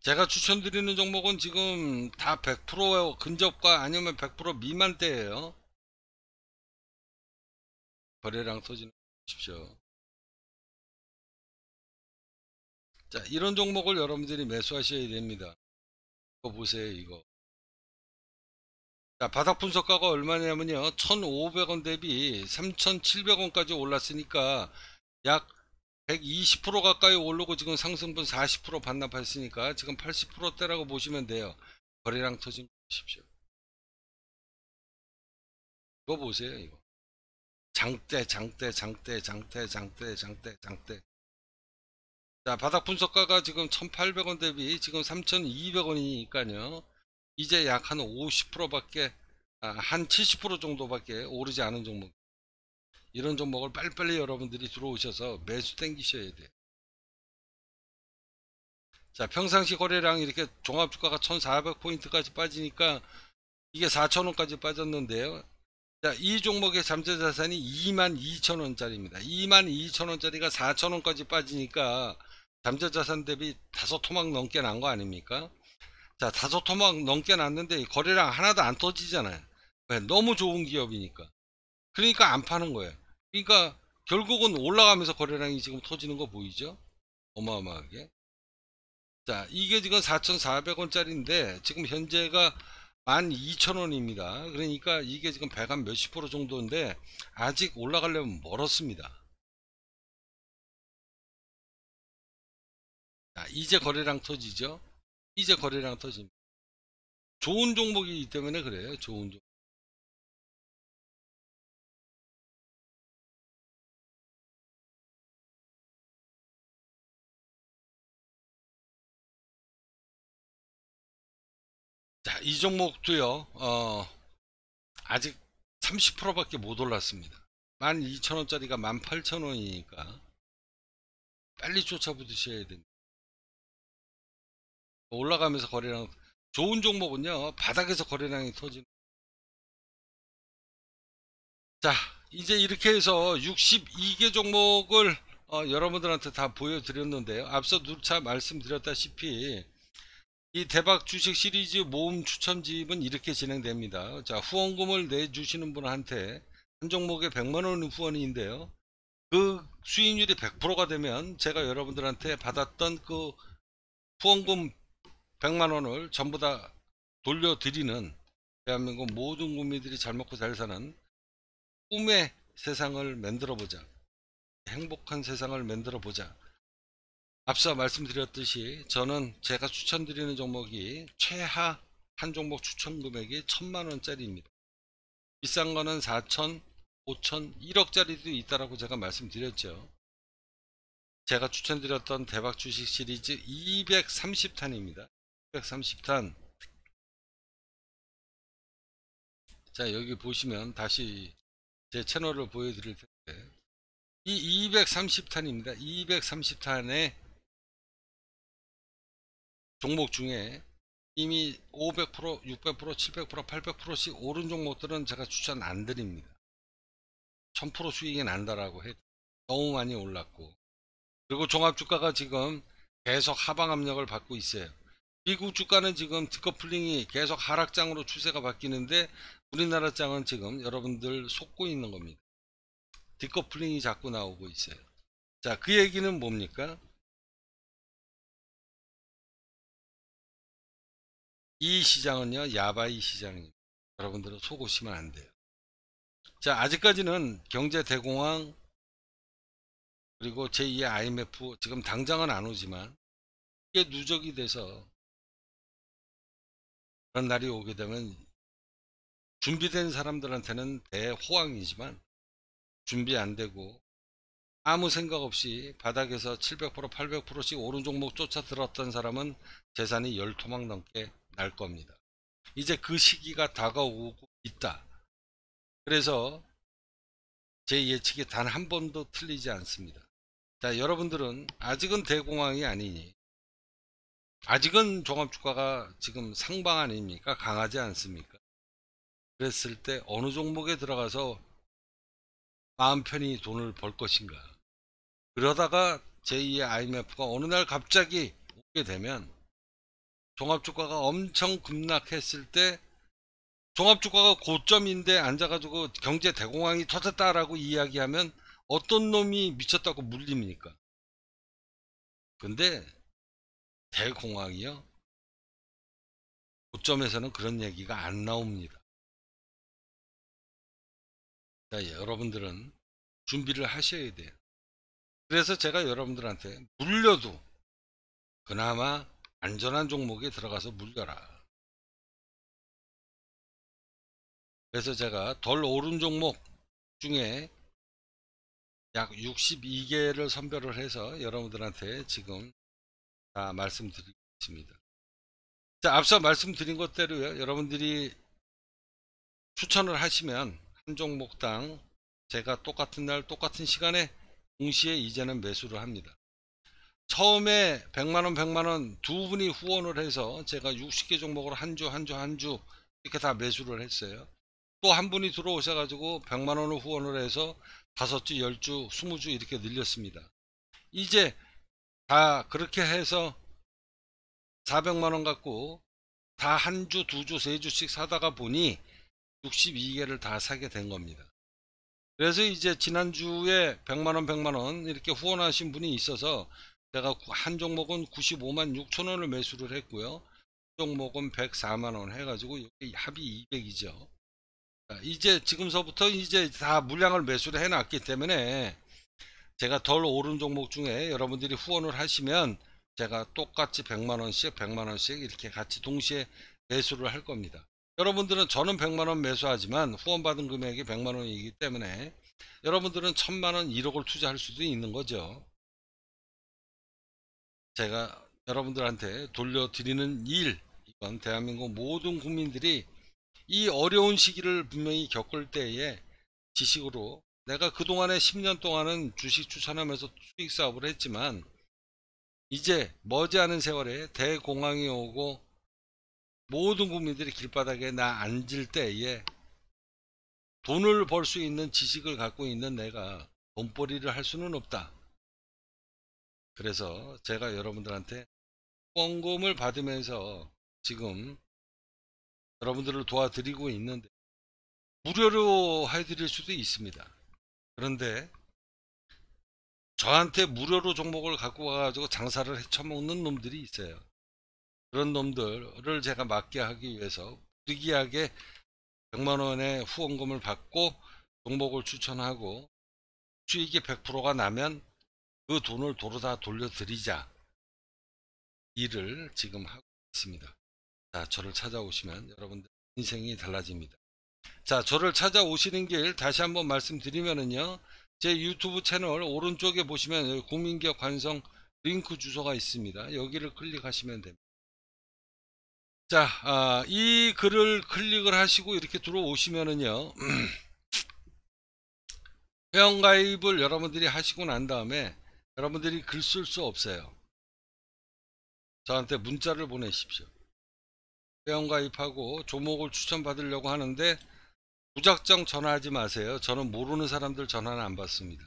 S1: 제가 추천드리는 종목은 지금 다 100% 근접과 아니면 100% 미만대예요. 거래량 소진
S2: 하십시오 자, 이런 종목을 여러분들이
S1: 매수하셔야 됩니다. 이거 보세요, 이거. 자, 바닥 분석가가 얼마냐면요. 1,500원 대비 3,700원까지 올랐으니까 약 120% 가까이 오르고 지금 상승분 40% 반납했으니까 지금 80%대라고 보시면 돼요. 거래량 터짐 보십시오. 이거 보세요, 이거. 장대, 장대, 장대, 장대, 장대, 장대, 장대. 자, 바닥 분석가가 지금 1,800원 대비 지금 3,200원이니까요. 이제 약 한 50%밖에 아, 한70% 정도밖에 오르지 않은 종목. 이런 종목을 빨리빨리 여러분들이 들어오셔서 매수 땡기셔야 돼요. 자, 평상시 거래량 이렇게 종합주가가 1,400포인트까지 빠지니까 이게 4,000원까지 빠졌는데요. 자, 이 종목의 잠재자산이 22,000원짜리입니다. 22,000원짜리가 4,000원까지 빠지니까 잠재자산 대비 다섯 토막 넘게 난 거 아닙니까? 자, 다섯 토막 넘게 났는데 거래량 하나도 안 터지잖아요. 왜? 네, 너무 좋은 기업이니까. 그러니까 안 파는 거예요. 그러니까 결국은 올라가면서 거래량이 지금 터지는 거 보이죠? 어마어마하게. 자, 이게 지금 4,400원짜리인데 지금 현재가 12,000원입니다. 그러니까 이게 지금 배0 몇십 프로 정도인데 아직 올라가려면 멀었습니다. 자, 아, 이제 거래량
S2: 터지죠. 이제 거래량 터집니다. 좋은 종목이기 때문에 그래요. 좋은 종목. 자, 이 종목도요, 어,
S1: 아직 30%밖에 못 올랐습니다. 12,000원짜리가 18,000원이니까 빨리 쫓아보으셔야 됩니다. 올라가면서 거래량 좋은 종목은요 바닥에서 거래량이 터지는 자 이제 이렇게 해서 62개 종목을 어, 여러분들한테 다 보여드렸는데요 앞서 누차 말씀드렸다시피 이 대박 주식 시리즈 모음 추첨집은 이렇게 진행됩니다 자 후원금을 내주시는 분한테 한 종목에 100만원 후원인데요 그 수익률이 100%가 되면 제가 여러분들한테 받았던 그 후원금 100만 원을 전부 다 돌려드리는 대한민국 모든 국민들이 잘 먹고 잘 사는 꿈의 세상을 만들어 보자. 행복한 세상을 만들어 보자. 앞서 말씀드렸듯이 저는 제가 추천드리는 종목이 최하 한 종목 추천 금액이 천만 원짜리입니다. 비싼 거는 4천, 5천, 1억짜리도 있다라고 제가 말씀드렸죠. 제가 추천드렸던 대박 주식 시리즈 230탄입니다. 130탄 자 여기 보시면 다시 제 채널을 보여드릴 텐데 이 230탄입니다 230탄의 종목 중에 이미 500% 600% 700% 800%씩 오른 종목들은 제가 추천 안 드립니다 1000% 수익이 난다라고 해도 너무 많이 올랐고 그리고 종합주가가 지금 계속 하방 압력을 받고 있어요 미국 주가는 지금 디커플링이 계속 하락장으로 추세가 바뀌는데 우리나라 장은 지금 여러분들 속고 있는 겁니다. 디커플링이 자꾸 나오고 있어요. 자, 그 얘기는 뭡니까?
S2: 이 시장은요, 야바이 시장입니다. 여러분들은
S1: 속으시면 안 돼요. 자, 아직까지는 경제 대공황, 그리고 제2의 IMF, 지금 당장은 안 오지만,
S2: 이게 누적이 돼서 그런 날이 오게 되면
S1: 준비된 사람들한테는 대호황이지만 준비 안 되고 아무 생각 없이 바닥에서 700% 800%씩 오른 종목 쫓아 들었던 사람은 재산이 열토막 넘게 날 겁니다. 이제 그 시기가 다가오고 있다. 그래서 제 예측이 단 한 번도 틀리지 않습니다. 자, 여러분들은 아직은 대공황이 아니니 아직은 종합주가가 지금 상방 아닙니까? 강하지 않습니까? 그랬을 때 어느 종목에 들어가서 마음 편히 돈을 벌 것인가. 그러다가 제2의 IMF가 어느 날 갑자기 오게 되면 종합주가가 엄청 급락했을 때 종합주가가 고점인데 앉아가지고 경제 대공황이 터졌다라고 이야기하면 어떤 놈이 미쳤다고 물립니까? 근데
S2: 대공황이요? 고점에서는 그런 얘기가 안 나옵니다. 자, 여러분들은 준비를 하셔야 돼요. 그래서 제가 여러분들한테 물려도 그나마 안전한 종목에 들어가서 물려라.
S1: 그래서 제가 덜 오른 종목 중에 약 62개를 선별을 해서 여러분들한테 지금 다말씀드리겠습니다 아, 자, 앞서 말씀드린 것대로 여러분들이 추천을 하시면 한 종목당 제가 똑같은 날 똑같은 시간에 동시에 이제는 매수를 합니다. 처음에 100만원 100만원 두 분이 후원을 해서 제가 60개 종목을 한주한주한 주 이렇게 다 매수를 했어요. 또 한 분이 들어오셔 가지고 100만원을 후원을 해서 5주 10주 20주 이렇게 늘렸습니다. 이제 다 그렇게 해서 400만원 갖고 다 한 주, 두 주, 세 주씩 사다가 보니 62개를 다 사게 된 겁니다. 그래서 이제 지난주에 100만원, 100만원 이렇게 후원하신 분이 있어서 제가 한 종목은 95만 6천원을 매수를 했고요. 종목은 104만원 해가지고 여기 합이 200이죠. 이제 지금서부터 이제 다 물량을 매수를 해놨기 때문에 제가 덜 오른 종목 중에 여러분들이 후원을 하시면 제가 똑같이 100만원씩 100만원씩 이렇게 같이 동시에 매수를 할 겁니다. 여러분들은 저는 100만원 매수하지만 후원받은 금액이 100만원이기 때문에 여러분들은 1000만원 1억을 투자할 수도 있는 거죠. 제가 여러분들한테 돌려드리는 일 이건 대한민국 모든 국민들이 이 어려운 시기를 분명히 겪을 때에 지식으로 내가 그동안에 10년 동안은 주식 추천하면서 수익 사업을 했지만 이제 머지않은 세월에 대공황이 오고 모든 국민들이 길바닥에 나 앉을 때에 돈을 벌 수 있는 지식을 갖고 있는 내가 돈벌이를 할 수는 없다. 그래서 제가 여러분들한테 원금을 받으면서 지금 여러분들을 도와드리고 있는데 무료로 해드릴 수도 있습니다. 그런데 저한테 무료로 종목을 갖고 와가지고 장사를 헤쳐먹는 놈들이 있어요. 그런 놈들을 제가 막게 하기 위해서 부득이하게 100만원의 후원금을 받고 종목을 추천하고 수익이 100%가 나면 그 돈을 도로 다 돌려드리자 일을 지금 하고 있습니다. 자, 저를 찾아오시면 여러분들 인생이 달라집니다. 자 저를 찾아오시는 길 다시 한번 말씀드리면은요 제 유튜브 채널 오른쪽에 보시면 국민기업 관성 링크 주소가 있습니다 여기를 클릭하시면 됩니다 자, 아, 이 글을 클릭을 하시고 이렇게 들어오시면은요. 회원가입을 여러분들이 하시고 난 다음에 여러분들이 글 쓸 수 없어요. 저한테 문자를 보내십시오. 회원가입하고 조목을 추천받으려고 하는데 무작정 전화하지 마세요. 저는 모르는 사람들 전화는 안 받습니다.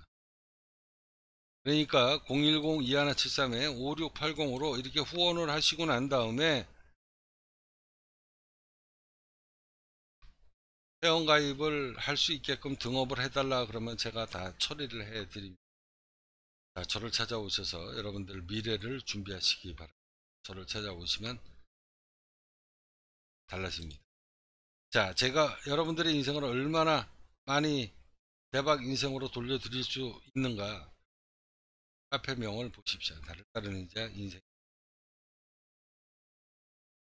S1: 그러니까 010-2173-5680으로 이렇게 후원을 하시고 난 다음에 회원가입을 할 수 있게끔 등업을 해달라 그러면 제가 다 처리를 해드립니다. 저를 찾아오셔서 여러분들 미래를 준비하시기 바랍니다. 저를 찾아오시면 달라집니다. 자, 제가 여러분들의 인생을 얼마나 많이 대박 인생으로 돌려드릴 수 있는가 카페명을 보십시오. 다른 다른 인생